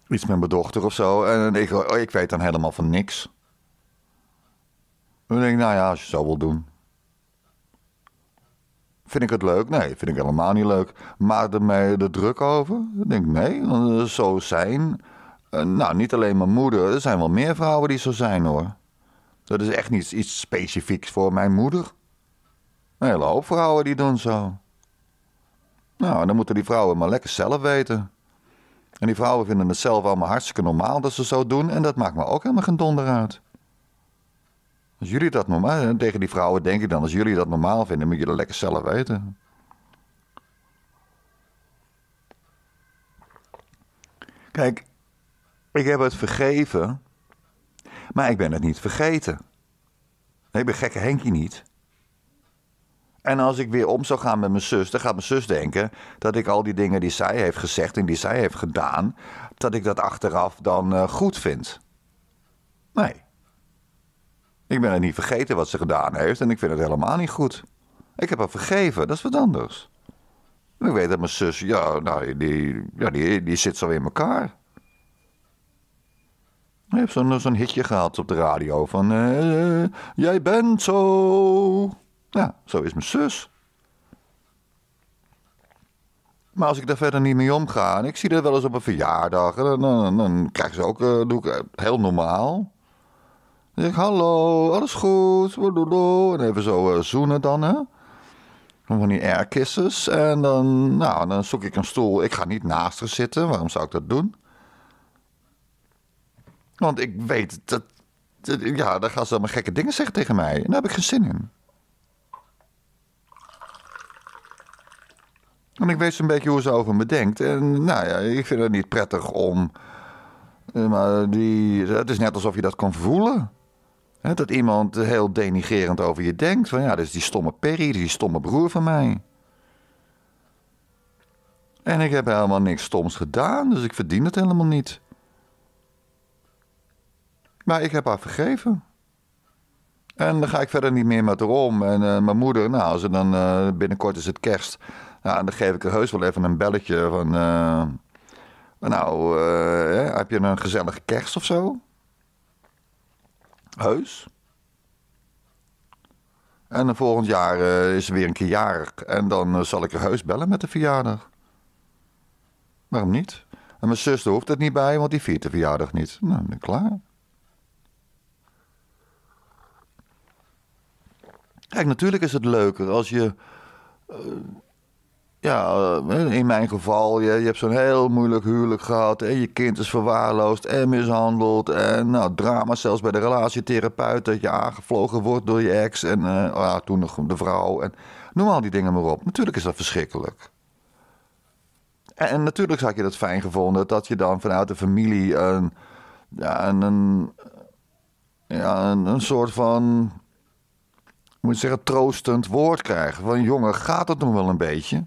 Iets met mijn dochter of zo. En ik, oh, ik weet dan helemaal van niks. En dan denk ik, nou ja, als je zo wil doen. Vind ik het leuk? Nee, vind ik helemaal niet leuk. er mij de druk over? Dan denk ik, nee, zo zijn. Eh, nou, niet alleen mijn moeder. Er zijn wel meer vrouwen die zo zijn hoor. Dat is echt niet iets specifieks voor mijn moeder. Een hele hoop vrouwen die doen zo. Nou, dan moeten die vrouwen maar lekker zelf weten. En die vrouwen vinden het zelf allemaal hartstikke normaal dat ze zo doen. En dat maakt me ook helemaal geen donder uit. Als jullie dat normaal... Tegen die vrouwen denk ik dan, als jullie dat normaal vinden, moet je dat lekker zelf weten. Kijk, ik heb het vergeven, maar ik ben het niet vergeten. ik ben gekke Henkie niet. En als ik weer om zou gaan met mijn zus, dan gaat mijn zus denken dat ik al die dingen die zij heeft gezegd en die zij heeft gedaan, dat ik dat achteraf dan eh, goed vind. Nee. Ik ben het niet vergeten wat ze gedaan heeft en ik vind het helemaal niet goed. Ik heb haar vergeven, dat is wat anders. ik weet dat mijn zus, ja, nou, die, ja, die, die zit zo in elkaar. Hij heeft zo'n zo'n hitje gehad op de radio van... Eh, eh, jij bent zo... Nou, zo is mijn zus. Maar als ik daar verder niet mee omga, en ik zie dat wel eens op een verjaardag, dan, dan, ze ook, eh, doe ik eh, heel normaal. Dan zeg ik, hallo, alles goed, en even zo eh, zoenen dan, hè. Van die airkissers En dan, nou, dan zoek ik een stoel. Ik ga niet naast haar zitten. Waarom zou ik dat doen? Want ik weet dat, dat ja, dan gaan ze allemaal gekke dingen zeggen tegen mij. En daar heb ik geen zin in. En ik weet zo'n beetje hoe ze over me denkt. En nou ja, ik vind het niet prettig om. Eh, maar die, het is net alsof je dat kan voelen. dat iemand heel denigerend over je denkt. Van ja, dat is die stomme Perry, die stomme broer van mij. En ik heb helemaal niks stoms gedaan, dus ik verdien het helemaal niet. Maar ik heb haar vergeven. En dan ga ik verder niet meer met haar om. En eh, mijn moeder, nou, als dan eh, binnenkort is het kerst. Ja, en dan geef ik er heus wel even een belletje van... Eh, nou, eh, heb je een gezellige kerst of zo? Heus. En volgend jaar eh, is er weer een keer jarig. En dan zal ik er heus bellen met de verjaardag. Waarom niet? En mijn zus hoeft het niet bij, want die viert de verjaardag niet. Nou, dan ben ik klaar. Kijk, natuurlijk is het leuker als je ja, eh, in mijn geval, je, je hebt zo'n heel moeilijk huwelijk gehad. En je kind is verwaarloosd en mishandeld. En nou, drama zelfs bij de relatietherapeut. Dat je aangevlogen wordt door je ex. En ja, eh, ah, toen nog de vrouw. En noem al die dingen maar op. Natuurlijk is dat verschrikkelijk. En, en natuurlijk had je dat fijn gevonden dat je dan vanuit de familie een, ja, een, ja, een, soort van. Moet je zeggen, troostend woord krijgt Van jongen, gaat het nog wel een beetje?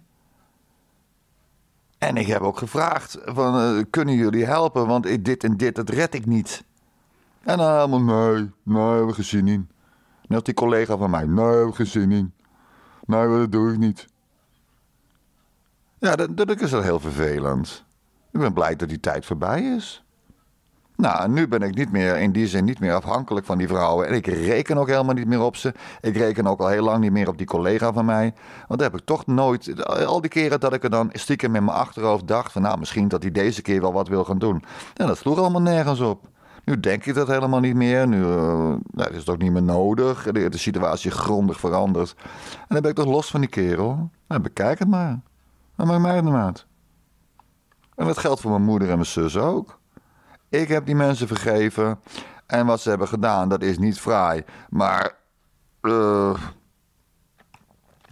En ik heb ook gevraagd: van, eh, kunnen jullie helpen? Want dit en dit, dat red ik niet. En dan helemaal, nee, nee, we hebben geen zin in. Net die collega van mij, nee, we hebben geen zin in. Nee, dat doe ik niet. Ja, dat, dat is wel heel vervelend. Ik ben blij dat die tijd voorbij is. Nou, nu ben ik niet meer in die zin niet meer afhankelijk van die vrouwen. En ik reken ook helemaal niet meer op ze. Ik reken ook al heel lang niet meer op die collega van mij. Want daar heb ik toch nooit. Al die keren dat ik er dan stiekem in mijn achterhoofd dacht: van nou, misschien dat hij deze keer wel wat wil gaan doen. En dat sloeg allemaal nergens op. Nu denk ik dat helemaal niet meer. Nu eh, nou, is het ook niet meer nodig. De, de situatie grondig veranderd. En dan ben ik toch los van die kerel. Nou, bekijk het maar. Dan maakt mij de maat. En dat geldt voor mijn moeder en mijn zus ook. Ik heb die mensen vergeven. En wat ze hebben gedaan, dat is niet fraai. Maar uh,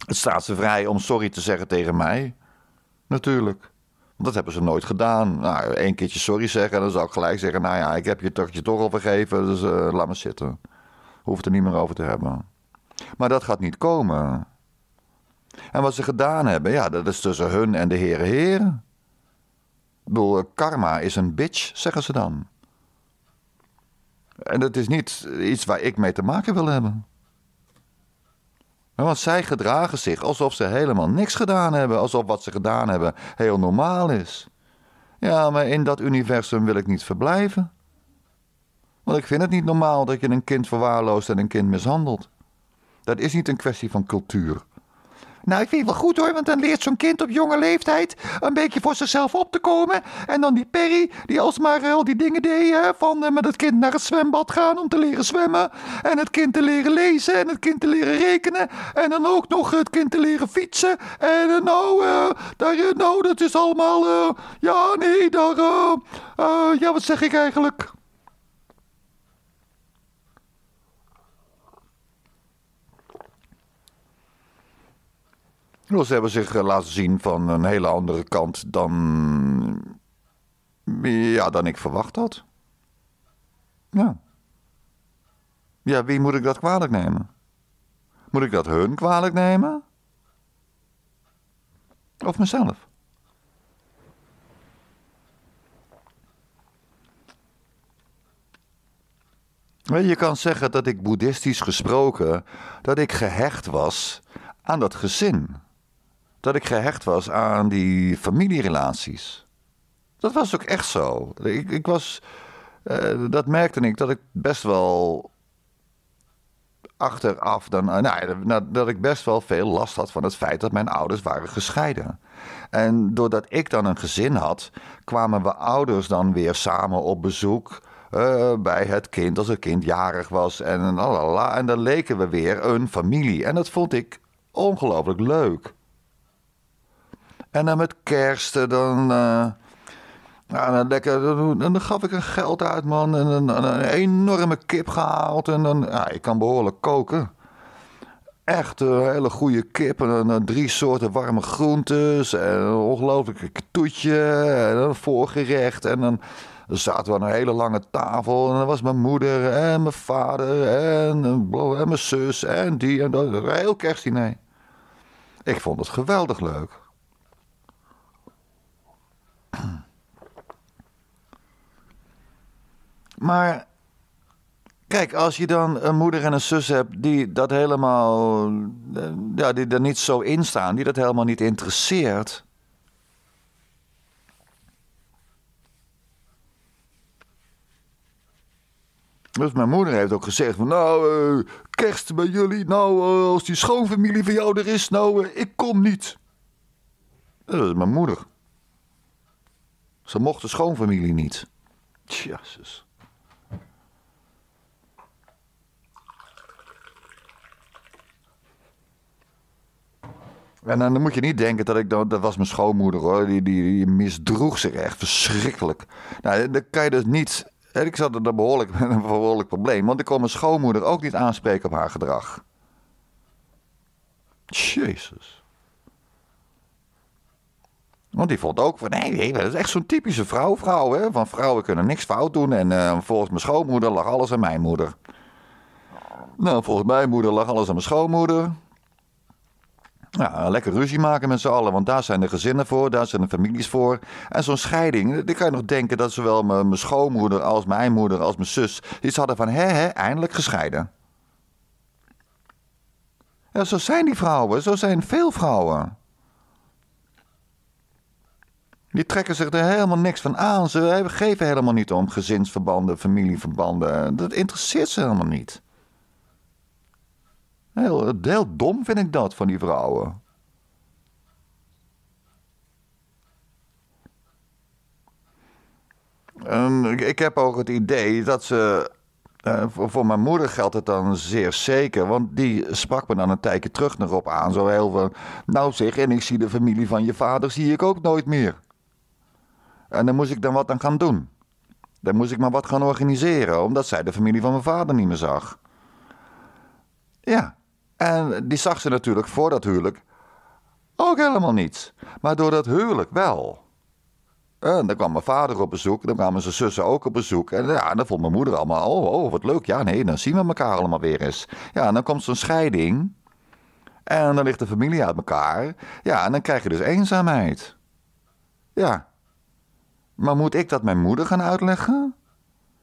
het staat ze vrij om sorry te zeggen tegen mij. Natuurlijk. Dat hebben ze nooit gedaan. Nou, één keertje sorry zeggen en dan zou ik gelijk zeggen... nou ja, ik heb je toch, je toch al vergeven, dus eh, laat me zitten. Hoeft er niet meer over te hebben. Maar dat gaat niet komen. En wat ze gedaan hebben, ja, dat is tussen hun en de Heere Heren bedoel, eh, karma is een bitch, zeggen ze dan. En dat is niet iets waar ik mee te maken wil hebben. Nou, want zij gedragen zich alsof ze helemaal niks gedaan hebben, alsof wat ze gedaan hebben heel normaal is. Ja, maar in dat universum wil ik niet verblijven. Want ik vind het niet normaal dat je een kind verwaarloost en een kind mishandelt. Dat is niet een kwestie van cultuur. Nou, ik vind het wel goed hoor, want dan leert zo'n kind op jonge leeftijd een beetje voor zichzelf op te komen. En dan die Perry, die alsmaar eh, al die dingen deed, van eh, met het kind naar het zwembad gaan om te leren zwemmen. En het kind te leren lezen en het kind te leren rekenen. En dan ook nog het kind te leren fietsen. En eh, nou, daar, nou, dat is allemaal, ja, nee, daar, ja, wat zeg ik eigenlijk? Ze hebben zich eh, laten zien van een hele andere kant dan, ja, dan ik verwacht had. Ja. Ja, wie moet ik dat kwalijk nemen? Moet ik dat hun kwalijk nemen? Of mezelf? Je kan zeggen dat ik boeddhistisch gesproken, dat ik gehecht was aan dat gezin dat ik gehecht was aan die familierelaties. Dat was ook echt zo. Ik, ik was, eh, dat merkte ik, dat ik best wel achteraf dan, uh, dat ik best wel veel last had van het feit dat mijn ouders waren gescheiden. En doordat ik dan een gezin had, kwamen we ouders dan weer samen op bezoek. bij het kind, als het kind jarig was en En dan leken we weer een familie. En dat vond ik ongelooflijk leuk. En dan met kerst, dan... Uh, ja, dan, lekker, dan, dan gaf ik een geld uit, man. En een, een enorme kip gehaald. En dan, ja, ik kan behoorlijk koken. Echt een hele goede kip. En, dan drie soorten warme groentes. En een ongelooflijk toetje. En een voorgerecht. En dan zaten we aan een hele lange tafel. En dan was mijn moeder en mijn vader en, en mijn zus en die en dat. Een heel kerstdiner. Ik vond het geweldig leuk. Maar Kijk, als je dan een moeder en een zus hebt die dat helemaal. Eh, ja, die er niet zo in staan, die dat helemaal niet interesseert. Dus mijn moeder heeft ook gezegd van, nou, eh, kerst bij jullie, nou, eh, als die schoonfamilie van jou er is, nou, ik kom niet. Dat is mijn moeder. Ze mocht de schoonfamilie niet. Jezus. En dan moet je niet denken dat ik dat, dat was mijn schoonmoeder hoor, die, die, misdroeg zich echt verschrikkelijk. Nou, dan kan je dus niet. Ik zat er behoorlijk (laughs) met een behoorlijk probleem, want ik kon mijn schoonmoeder ook niet aanspreken op haar gedrag. Jezus. Want die vond ook van, nee, dat is echt zo'n typische vrouw, vrouw, hè. Van vrouwen kunnen niks fout doen en eh, volgens mijn schoonmoeder lag alles aan mijn moeder. Nou, volgens mijn moeder lag alles aan mijn schoonmoeder. Ja, lekker ruzie maken met z'n allen, want daar zijn de gezinnen voor, daar zijn de families voor. En zo'n scheiding, eh, dan kan je nog denken dat zowel mijn schoonmoeder als mijn moeder als mijn zus die ze hadden van, hè, hè, eindelijk gescheiden. Ja, zo zijn die vrouwen, zo zijn veel vrouwen. Die trekken zich er helemaal niks van aan. Ze eh, geven helemaal niet om gezinsverbanden, familieverbanden. Dat interesseert ze helemaal niet. Heel, dom vind ik dat van die vrouwen. En ik heb ook het idee dat ze. Eh, voor, mijn moeder geldt het dan zeer zeker. Want die sprak me dan een tijdje terug nog op aan. Zo heel van. Nou zeg, en ik zie de familie van je vader zie ik ook nooit meer. En dan moest ik dan wat aan gaan doen. Dan moest ik maar wat gaan organiseren. Omdat zij de familie van mijn vader niet meer zag. Ja. En die zag ze natuurlijk voor dat huwelijk ook helemaal niets. Maar door dat huwelijk wel. En dan kwam mijn vader op bezoek, dan kwamen zijn zussen ook op bezoek. En ja, dan vond mijn moeder allemaal, oh, oh, wat leuk. Ja, nee, dan zien we elkaar allemaal weer eens. Ja, en dan komt zo'n scheiding. En dan ligt de familie uit elkaar. Ja, en dan krijg je dus eenzaamheid. Ja. Maar moet ik dat mijn moeder gaan uitleggen?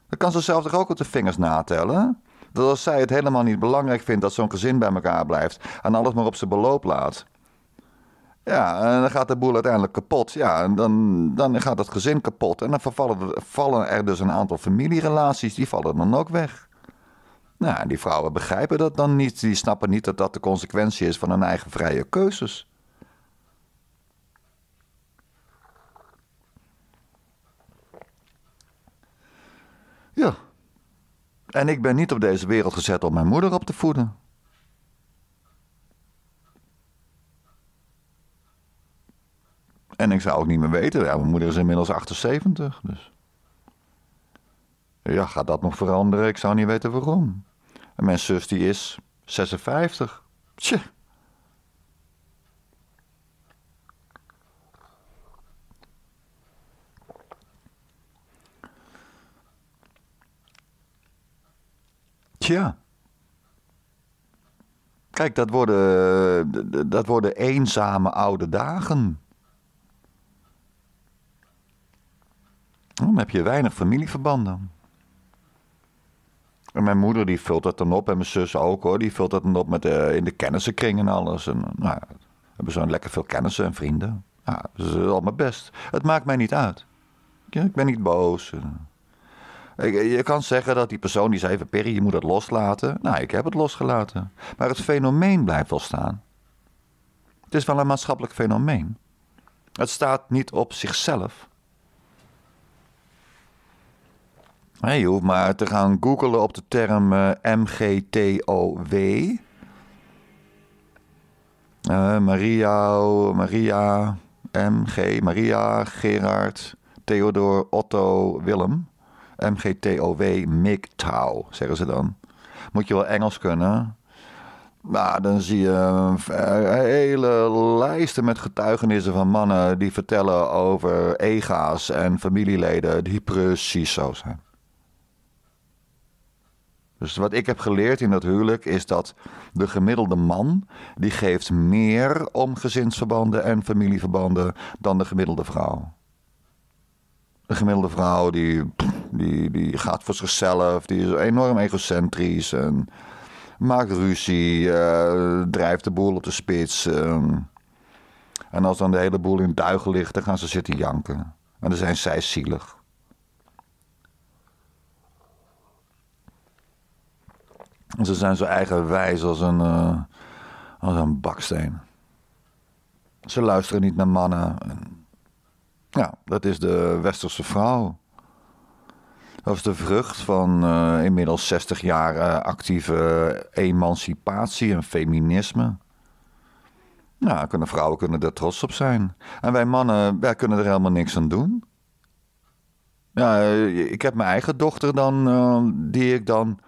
Dat kan ze zelf toch ook op de vingers natellen? dat als zij het helemaal niet belangrijk vindt dat zo'n gezin bij elkaar blijft en alles maar op zijn beloop laat. Ja, en dan gaat de boel uiteindelijk kapot. Ja, en dan, dan gaat het gezin kapot. En dan vallen er dus een aantal familierelaties, die vallen dan ook weg. Nou, die vrouwen begrijpen dat dan niet. Die snappen niet dat dat de consequentie is van hun eigen vrije keuzes. Ja, en ik ben niet op deze wereld gezet om mijn moeder op te voeden. En ik zou ook niet meer weten. mijn moeder is inmiddels 78, dus. Ja, gaat dat nog veranderen? Ik zou niet weten waarom. En mijn zus die is 56. Tje. ja Kijk, dat worden, dat worden eenzame oude dagen. Dan hm, heb je weinig familieverbanden. En mijn moeder die vult dat dan op en mijn zus ook hoor. Die vult dat dan op met, eh, in de kennissenkring en alles. En, eh, nou, hebben zo'n lekker veel kennissen en vrienden. Ja, dat is allemaal best. Het maakt mij niet uit. Ik ben niet boos. Eh, je kan zeggen dat die persoon die zei van Perry, je moet het loslaten. Nou, ik heb het losgelaten. Maar het fenomeen blijft wel staan. Het is wel een maatschappelijk fenomeen. Het staat niet op zichzelf. Je hoeft maar te gaan googelen op de term eh, MGTOW. Uh, eh, Maria, Maria, MG, Maria, Gerard, Theodor, Otto, Willem. MGTOW, MGTOW, zeggen ze dan. Moet je wel Engels kunnen. Nou, dan zie je eh, hele lijsten met getuigenissen van mannen die vertellen over ega's en familieleden die precies zo zijn. Dus wat ik heb geleerd in dat huwelijk is dat de gemiddelde man die geeft meer om gezinsverbanden en familieverbanden dan de gemiddelde vrouw de gemiddelde vrouw die, die, die gaat voor zichzelf, die is enorm egocentrisch en maakt ruzie, eh, drijft de boel op de spits. Ehm. en als dan de hele boel in duigen ligt, dan gaan ze zitten janken. En dan zijn zij zielig. ze zijn zo eigenwijs als een, eh, als een baksteen. Ze luisteren niet naar mannen. Ja, dat is de Westerse vrouw. Dat is de vrucht van eh, inmiddels 60 jaar eh, actieve emancipatie en feminisme. Nou, kunnen vrouwen kunnen daar trots op zijn. En wij mannen, wij kunnen er helemaal niks aan doen. Ja, eh, ik heb mijn eigen dochter dan, die ik dan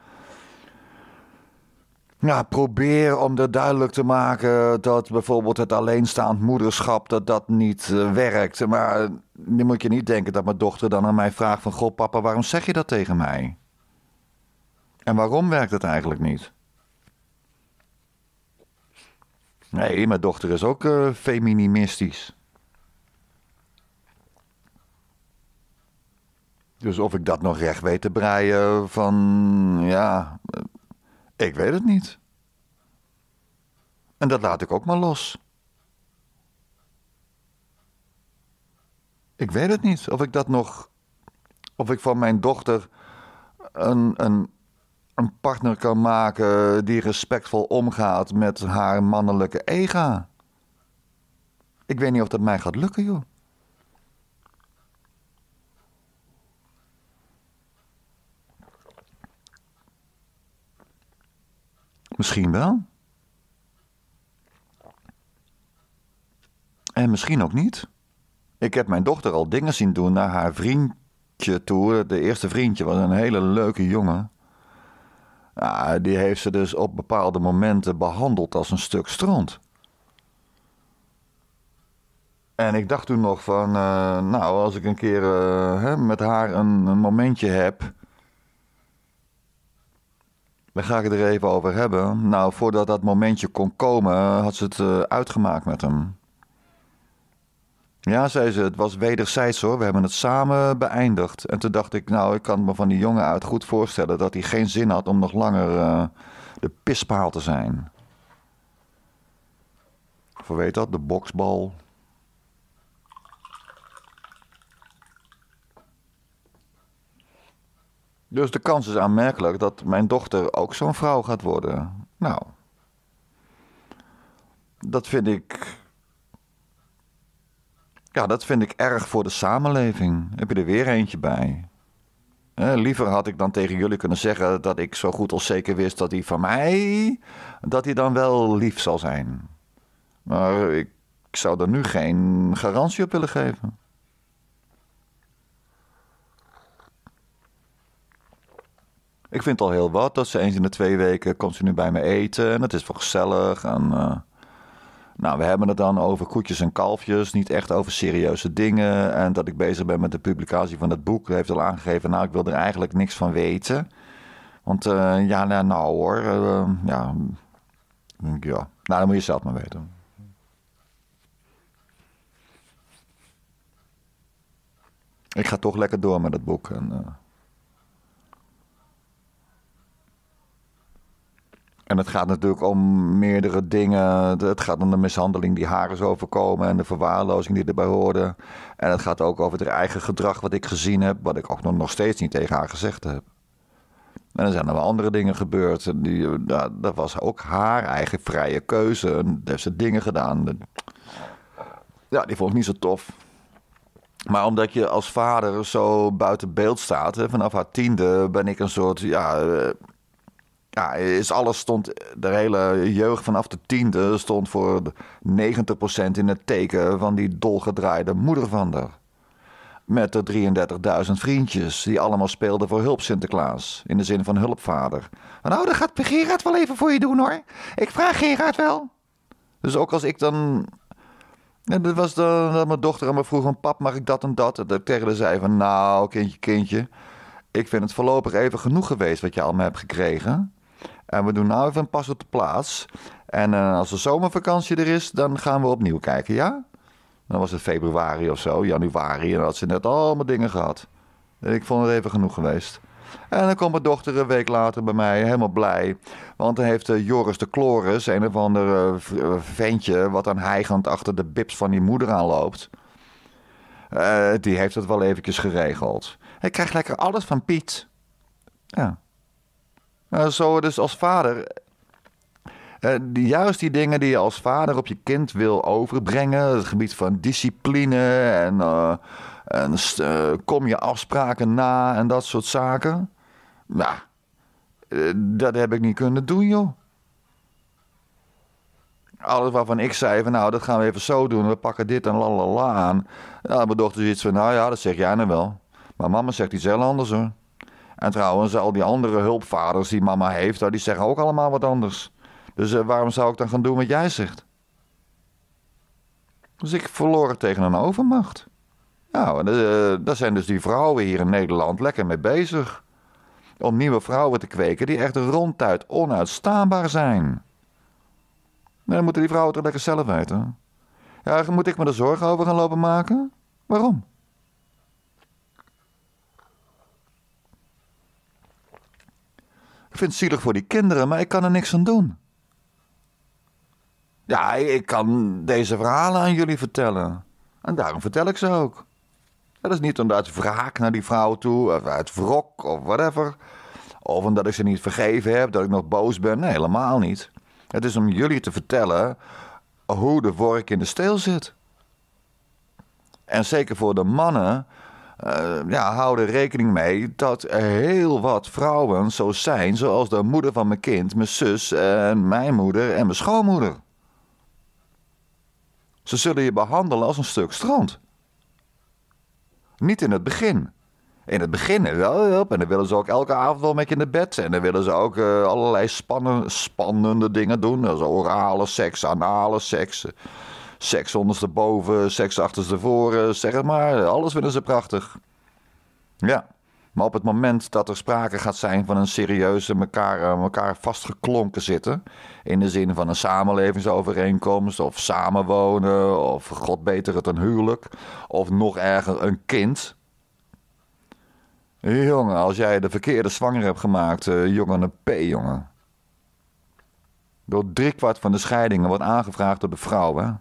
ja, probeer om er duidelijk te maken dat bijvoorbeeld het alleenstaand moederschap dat dat niet eh, werkt. Maar eh, nu moet je niet denken dat mijn dochter dan aan mij vraagt van... God, papa, waarom zeg je dat tegen mij? En waarom werkt het eigenlijk niet? Nee, mijn dochter is ook eh, feministisch. Dus of ik dat nog recht weet te breien van... ...ja... Ik weet het niet. En dat laat ik ook maar los. Ik weet het niet of ik dat nog. Of ik van mijn dochter een, een, een partner kan maken die respectvol omgaat met haar mannelijke ega. Ik weet niet of dat mij gaat lukken, joh. Misschien wel. En misschien ook niet. Ik heb mijn dochter al dingen zien doen naar haar vriendje toe. De eerste vriendje was een hele leuke jongen. Ah, die heeft ze dus op bepaalde momenten behandeld als een stuk stront. En ik dacht toen nog van, eh, nou, als ik een keer eh, hè, met haar een, een momentje heb, ga ik het er even over hebben. Nou, voordat dat momentje kon komen, had ze het eh, uitgemaakt met hem. Ja, zei ze, het was wederzijds hoor. We hebben het samen beëindigd. En toen dacht ik, nou, ik kan me van die jongen uit goed voorstellen dat hij geen zin had om nog langer eh, de pispaal te zijn. Of weet dat, de boksbal. Dus de kans is aanmerkelijk dat mijn dochter ook zo'n vrouw gaat worden. Nou, dat vind ik. Ja, dat vind ik erg voor de samenleving. Heb je er weer eentje bij? liever had ik dan tegen jullie kunnen zeggen dat ik zo goed als zeker wist dat hij van mij. dat hij dan wel lief zal zijn. Maar ik, ik zou er nu geen garantie op willen geven. ik vind het al heel wat dat ze eens in de twee weken komt ze nu bij me eten. En dat is wel gezellig. En, eh, nou, we hebben het dan over koetjes en kalfjes, niet echt over serieuze dingen. En dat ik bezig ben met de publicatie van dat boek, heeft al aangegeven, nou, ik wil er eigenlijk niks van weten. Want eh, ja, nou, nou hoor, eh, ja, ja, nou, dan moet je zelf maar weten. Ik ga toch lekker door met dat boek. En, En het gaat natuurlijk om meerdere dingen. Het gaat om de mishandeling die haar is overkomen en de verwaarlozing die erbij hoorde. En het gaat ook over het eigen gedrag wat ik gezien heb, wat ik ook nog steeds niet tegen haar gezegd heb. En er zijn er wel andere dingen gebeurd. Die, dat, was ook haar eigen vrije keuze. En heeft ze dingen gedaan. Ja, die vond ik niet zo tof. Maar omdat je als vader zo buiten beeld staat, vanaf haar tiende ben ik een soort, ja, eh, ja, is alles stond, de hele jeugd vanaf de tiende stond voor 90% in het teken van die dolgedraaide moeder van haar. Met de 33.000 vriendjes die allemaal speelden voor hulp Sinterklaas. In de zin van hulpvader. nou, dat gaat Gerard wel even voor je doen hoor. Ik vraag Gerard wel. Dus ook als ik dan... dat was dan dat mijn dochter aan me vroeg van pap mag ik dat en dat. En dat tegen haar zei van nou kindje kindje. Ik vind het voorlopig even genoeg geweest wat je allemaal hebt gekregen. En we doen nou even een pas op de plaats. En eh, als de zomervakantie er is, dan gaan we opnieuw kijken, ja? Dan was het februari of zo, januari. En dan had ze net allemaal dingen gehad. ik vond het even genoeg geweest. En dan komt mijn dochter een week later bij mij, helemaal blij. Want dan heeft eh, Joris de Chloris, een of ander eh, ventje... wat aan hijgend achter de bips van die moeder aanloopt... Uh, die heeft het wel eventjes geregeld. Hij krijgt lekker alles van Piet. Ja. Eh, zo dus als vader eh, juist die dingen die je als vader op je kind wil overbrengen. Het gebied van discipline en, eh, en kom je afspraken na en dat soort zaken. Nou, dat heb ik niet kunnen doen, joh. Alles waarvan ik zei van nou, dat gaan we even zo doen. We pakken dit en lalala aan. Ja, nou, mijn dochter zoiets van nou ja, dat zeg jij nou wel. Maar mama zegt iets heel anders hoor. En trouwens, al die andere hulpvaders die mama heeft, die zeggen ook allemaal wat anders. Dus eh, waarom zou ik dan gaan doen wat jij zegt? Dus ik verloor het tegen een overmacht. Nou, daar zijn dus die vrouwen hier in Nederland lekker mee bezig. Om nieuwe vrouwen te kweken die echt ronduit onuitstaanbaar zijn. dan moeten die vrouwen toch lekker zelf weten. Ja, moet ik me er zorgen over gaan lopen maken? Waarom? Ik vind het zielig voor die kinderen, maar ik kan er niks aan doen. Ja, ik kan deze verhalen aan jullie vertellen. En daarom vertel ik ze ook. Dat is niet omdat het wraak naar die vrouw toe, of uit wrok of whatever. Of omdat ik ze niet vergeven heb, dat ik nog boos ben. Nee, helemaal niet. Het is om jullie te vertellen hoe de vork in de steel zit. En zeker voor de mannen eh, ja, hou er rekening mee dat heel wat vrouwen zo zijn, zoals de moeder van mijn kind, mijn zus en mijn moeder en mijn schoonmoeder. Ze zullen je behandelen als een stuk strand. Niet in het begin. In het begin wel, en dan willen ze ook elke avond wel met je in de bed. En dan willen ze ook eh, allerlei spannende, spannende dingen doen. Zoals orale seks, anale seks. Seks ondersteboven, seks achterstevoren, zeg het maar. Alles vinden ze prachtig. Ja, maar op het moment dat er sprake gaat zijn van een serieuze, elkaar, elkaar eh, vastgeklonken zitten. in de zin van een samenlevingsovereenkomst. of samenwonen. of god beter het een huwelijk. of nog erger een kind. Jongen, als jij de verkeerde zwanger hebt gemaakt. Eh, jongen, een P, jongen. Door driekwart van de scheidingen wordt aangevraagd door de vrouwen.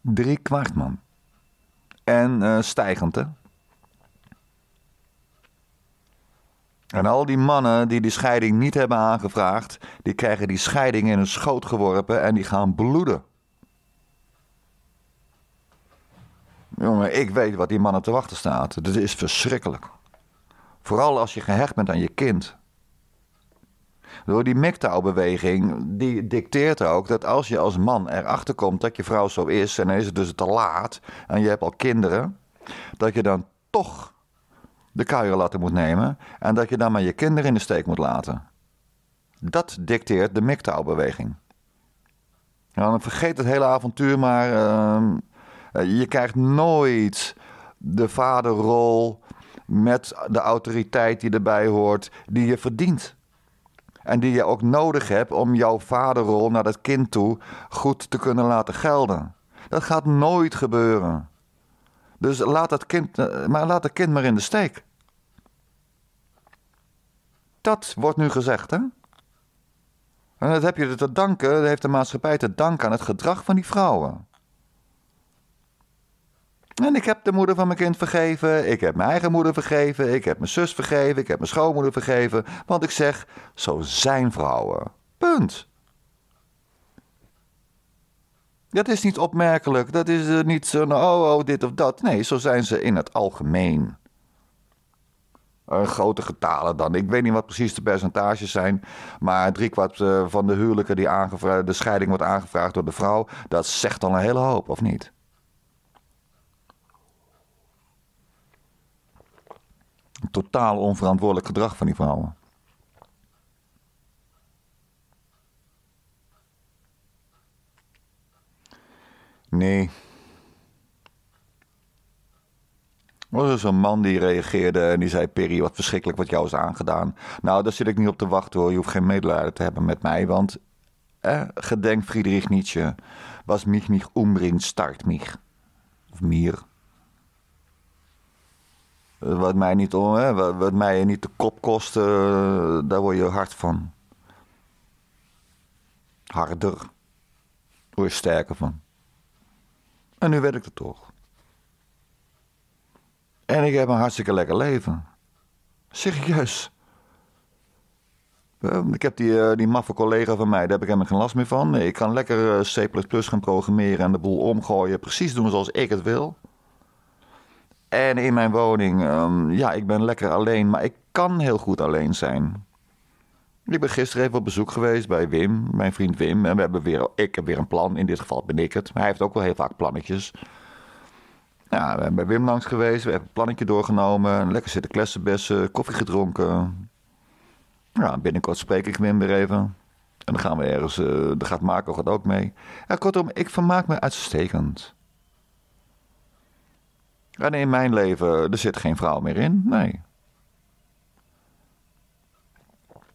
Drie kwart, man. En uh, stijgend, hè? En al die mannen die die scheiding niet hebben aangevraagd, die krijgen die scheiding in een schoot geworpen en die gaan bloeden. Jongen, ik weet wat die mannen te wachten staat. Dat is verschrikkelijk. Vooral als je gehecht bent aan je kind. Door die MGTOW-beweging, die dicteert ook dat als je als man erachter komt dat je vrouw zo is, en dan is het dus te laat, en je hebt al kinderen, dat je dan toch de laten moet nemen en dat je dan maar je kinderen in de steek moet laten. Dat dicteert de MGTOW-beweging. dan vergeet het hele avontuur maar. Ehm, eh, je krijgt nooit de vaderrol met de autoriteit die erbij hoort, die je verdient. En die je ook nodig hebt om jouw vaderrol naar dat kind toe goed te kunnen laten gelden. Dat gaat nooit gebeuren. Dus laat dat kind, eh, maar laat het kind maar in de steek. Dat wordt nu gezegd, hè? En dat heb je te danken, dat heeft de maatschappij te danken aan het gedrag van die vrouwen. En ik heb de moeder van mijn kind vergeven. Ik heb mijn eigen moeder vergeven. Ik heb mijn zus vergeven. Ik heb mijn schoonmoeder vergeven. Want ik zeg, zo zijn vrouwen. Punt. Dat is niet opmerkelijk. Dat is eh, niet zo'n nou, oh, oh, dit of dat. Nee, zo zijn ze in het algemeen. Een grote getalen dan. Ik weet niet wat precies de percentages zijn. Maar driekwart eh, van de huwelijken die de scheiding wordt aangevraagd door de vrouw. dat zegt al een hele hoop, of niet? Totaal onverantwoordelijk gedrag van die vrouwen. Nee. Was er was dus een man die reageerde en die zei: Perry, wat verschrikkelijk wat jou is aangedaan. Nou, daar zit ik niet op te wachten hoor. Je hoeft geen medelijden te hebben met mij. Want, eh, gedenk Friedrich Nietzsche, was mich mich umbringt, start mich. Of mir wat mij niet, hè, wat, mij niet de kop kost, eh, daar word je hard van. Harder. Daar word je sterker van. En nu weet ik het toch. En ik heb een hartstikke lekker leven. Serieus. Ik heb die, eh, die maffe collega van mij, daar heb ik helemaal geen last meer van. Ik kan lekker eh, C++ gaan programmeren en de boel omgooien. Precies doen zoals ik het wil en in mijn woning. Ehm, ja, ik ben lekker alleen, maar ik kan heel goed alleen zijn. Ik ben gisteren even op bezoek geweest bij Wim, mijn vriend Wim. En we hebben weer, ik heb weer een plan, in dit geval ben ik het. Maar hij heeft ook wel heel vaak plannetjes. Ja, we zijn bij Wim langs geweest, we hebben een plannetje doorgenomen. Lekker zitten klessenbessen, koffie gedronken. Ja, binnenkort spreek ik Wim weer even. En dan gaan we ergens, uh, eh, daar gaat Marco gaat ook mee. Ja, kortom, ik vermaak me uitstekend. En in mijn leven, er zit geen vrouw meer in. Nee.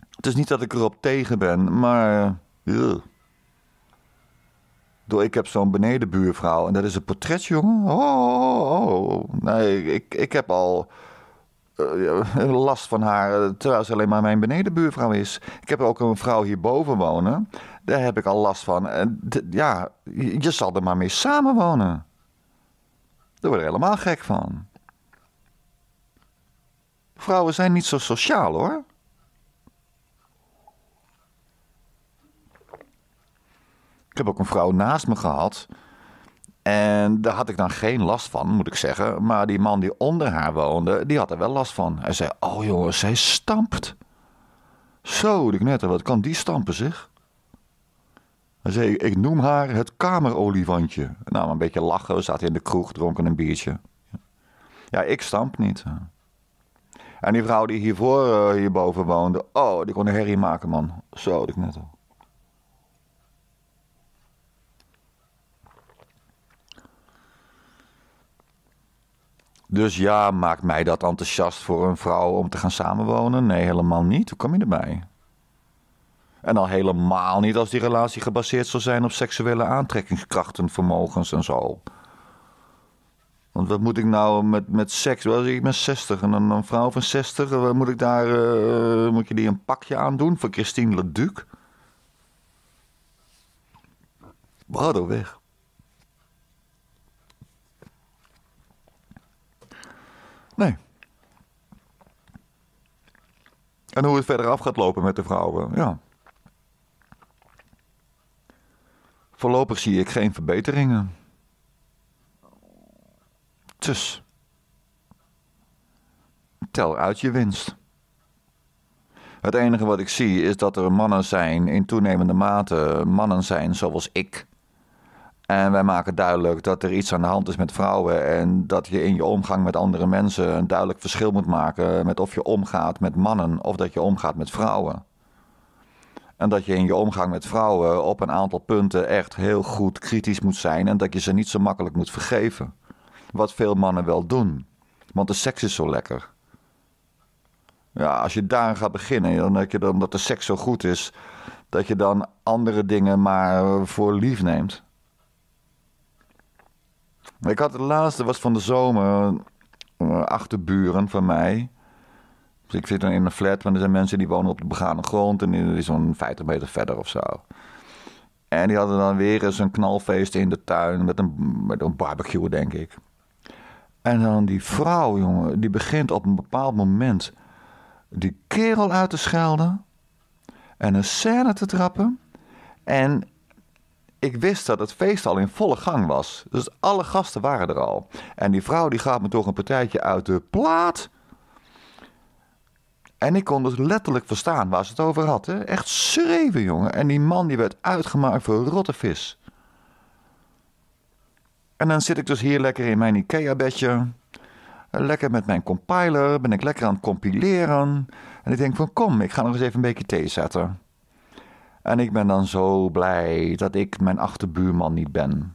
Het is niet dat ik erop tegen ben, maar. door, ik heb zo'n benedenbuurvrouw en dat is een portretjongen. Oh, oh, oh, oh. Nee, ik, ik heb al eh, last van haar, eh, terwijl ze alleen maar mijn benedenbuurvrouw is. Ik heb ook een vrouw hierboven wonen. Daar heb ik al last van. En ja, je zal er maar mee samenwonen. Daar word helemaal gek van. Vrouwen zijn niet zo sociaal hoor. Ik heb ook een vrouw naast me gehad. En daar had ik dan geen last van, moet ik zeggen. Maar die man die onder haar woonde, die had er wel last van. Hij zei: Oh jongens, zij stampt. Zo, de knetter, wat kan die stampen, zich?" ik noem haar het kamerolivantje. Nou, een beetje lachen, we zaten in de kroeg, dronken een biertje. Ja, ik stamp niet. En die vrouw die hiervoor, uh, hierboven woonde, oh, die kon een herrie maken, man. Zo, had ik net al. Dus ja, maakt mij dat enthousiast voor een vrouw om te gaan samenwonen? Nee, helemaal niet. Hoe kom je erbij? En al helemaal niet als die relatie gebaseerd zou zijn op seksuele aantrekkingskrachten, vermogens en zo. Want wat moet ik nou met, met seks? Ik met 60 en een, een vrouw van 60, wat moet ik daar. Eh, moet je die een pakje aandoen voor Christine Leduc? Bardo weg. Nee. En hoe het verder af gaat lopen met de vrouwen, ja. Voorlopig zie ik geen verbeteringen. Dus tel uit je winst. Het enige wat ik zie is dat er mannen zijn, in toenemende mate mannen zijn zoals ik. En wij maken duidelijk dat er iets aan de hand is met vrouwen en dat je in je omgang met andere mensen een duidelijk verschil moet maken met of je omgaat met mannen of dat je omgaat met vrouwen. En dat je in je omgang met vrouwen op een aantal punten echt heel goed kritisch moet zijn. En dat je ze niet zo makkelijk moet vergeven. Wat veel mannen wel doen. Want de seks is zo lekker. Ja, als je daar gaat beginnen, dan je dan dat de seks zo goed is. Dat je dan andere dingen maar voor lief neemt. Ik had het laatste, was van de zomer, eh, achterburen van mij ik zit dan in een flat, maar er zijn mensen die wonen op de begane grond en die is zo'n 50 meter verder of zo. En die hadden dan weer eens een knalfeest in de tuin met een, met een barbecue, denk ik. En dan die vrouw, jongen, die begint op een bepaald moment die kerel uit te schelden en een scène te trappen. En ik wist dat het feest al in volle gang was. Dus alle gasten waren er al. En die vrouw die gaat me toch een partijtje uit de plaat. En ik kon dus letterlijk verstaan waar ze het over had. Echt schreeuwen, jongen. En die man die werd uitgemaakt voor rotte vis. En dan zit ik dus hier lekker in mijn IKEA-bedje. Lekker met mijn compiler. Ben ik lekker aan het compileren. En ik denk van kom, ik ga nog eens even een beetje thee zetten. En ik ben dan zo blij dat ik mijn achterbuurman niet ben.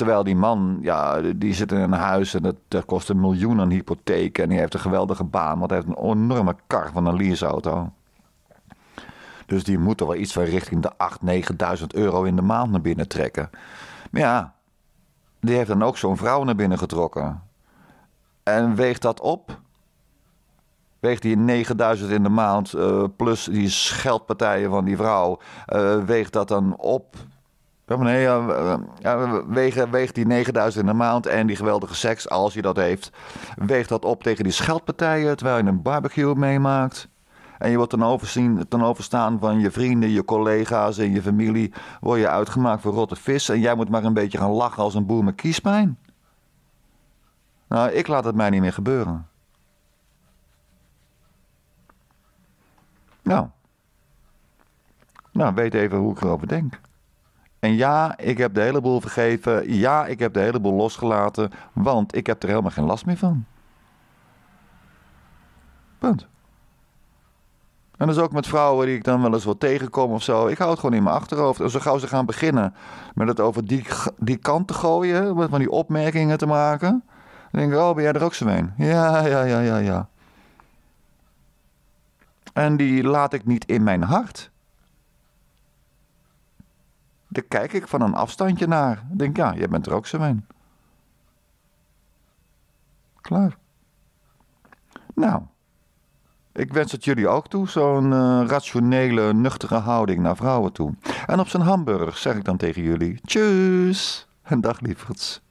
Terwijl die man, ja, die zit in een huis en dat kost een miljoen aan hypotheek. En die heeft een geweldige baan, want hij heeft een enorme kar van een leaseauto. Dus die moet er wel iets van richting de 8.000, 9.000 euro in de maand naar binnen trekken. Maar ja, die heeft dan ook zo'n vrouw naar binnen getrokken. En weegt dat op? Weegt die 9000 in de maand eh, plus die scheldpartijen van die vrouw, uh, weegt dat dan op nee, ja, weeg, die 9000 in de maand en die geweldige seks, als je dat heeft. Weeg dat op tegen die scheldpartijen terwijl je een barbecue meemaakt. En je wordt ten, overzien, ten overstaan van je vrienden, je collega's en je familie. Word je uitgemaakt voor rotte vis en jij moet maar een beetje gaan lachen als een boer met kiespijn. Nou, ik laat het mij niet meer gebeuren. Nou. Nou, weet even hoe ik erover denk. En ja, ik heb de heleboel vergeven. Ja, ik heb de heleboel losgelaten. Want ik heb er helemaal geen last meer van. Punt. En dat is ook met vrouwen die ik dan wel eens wil tegenkom of zo. Ik hou het gewoon in mijn achterhoofd. En zo gauw ze gaan beginnen met het over die, die kant te gooien, met van die opmerkingen te maken. Dan denk ik, oh, ben jij er ook zo mee? Ja, ja, ja, ja, ja. En die laat ik niet in mijn hart daar kijk ik van een afstandje naar. Ik denk, ja, jij bent er ook zo mee. Klaar. Nou, ik wens het jullie ook toe, zo'n eh, rationele, nuchtere houding naar vrouwen toe. En op zijn Hamburg zeg ik dan tegen jullie: Tjus en (laughs) dag lieverds.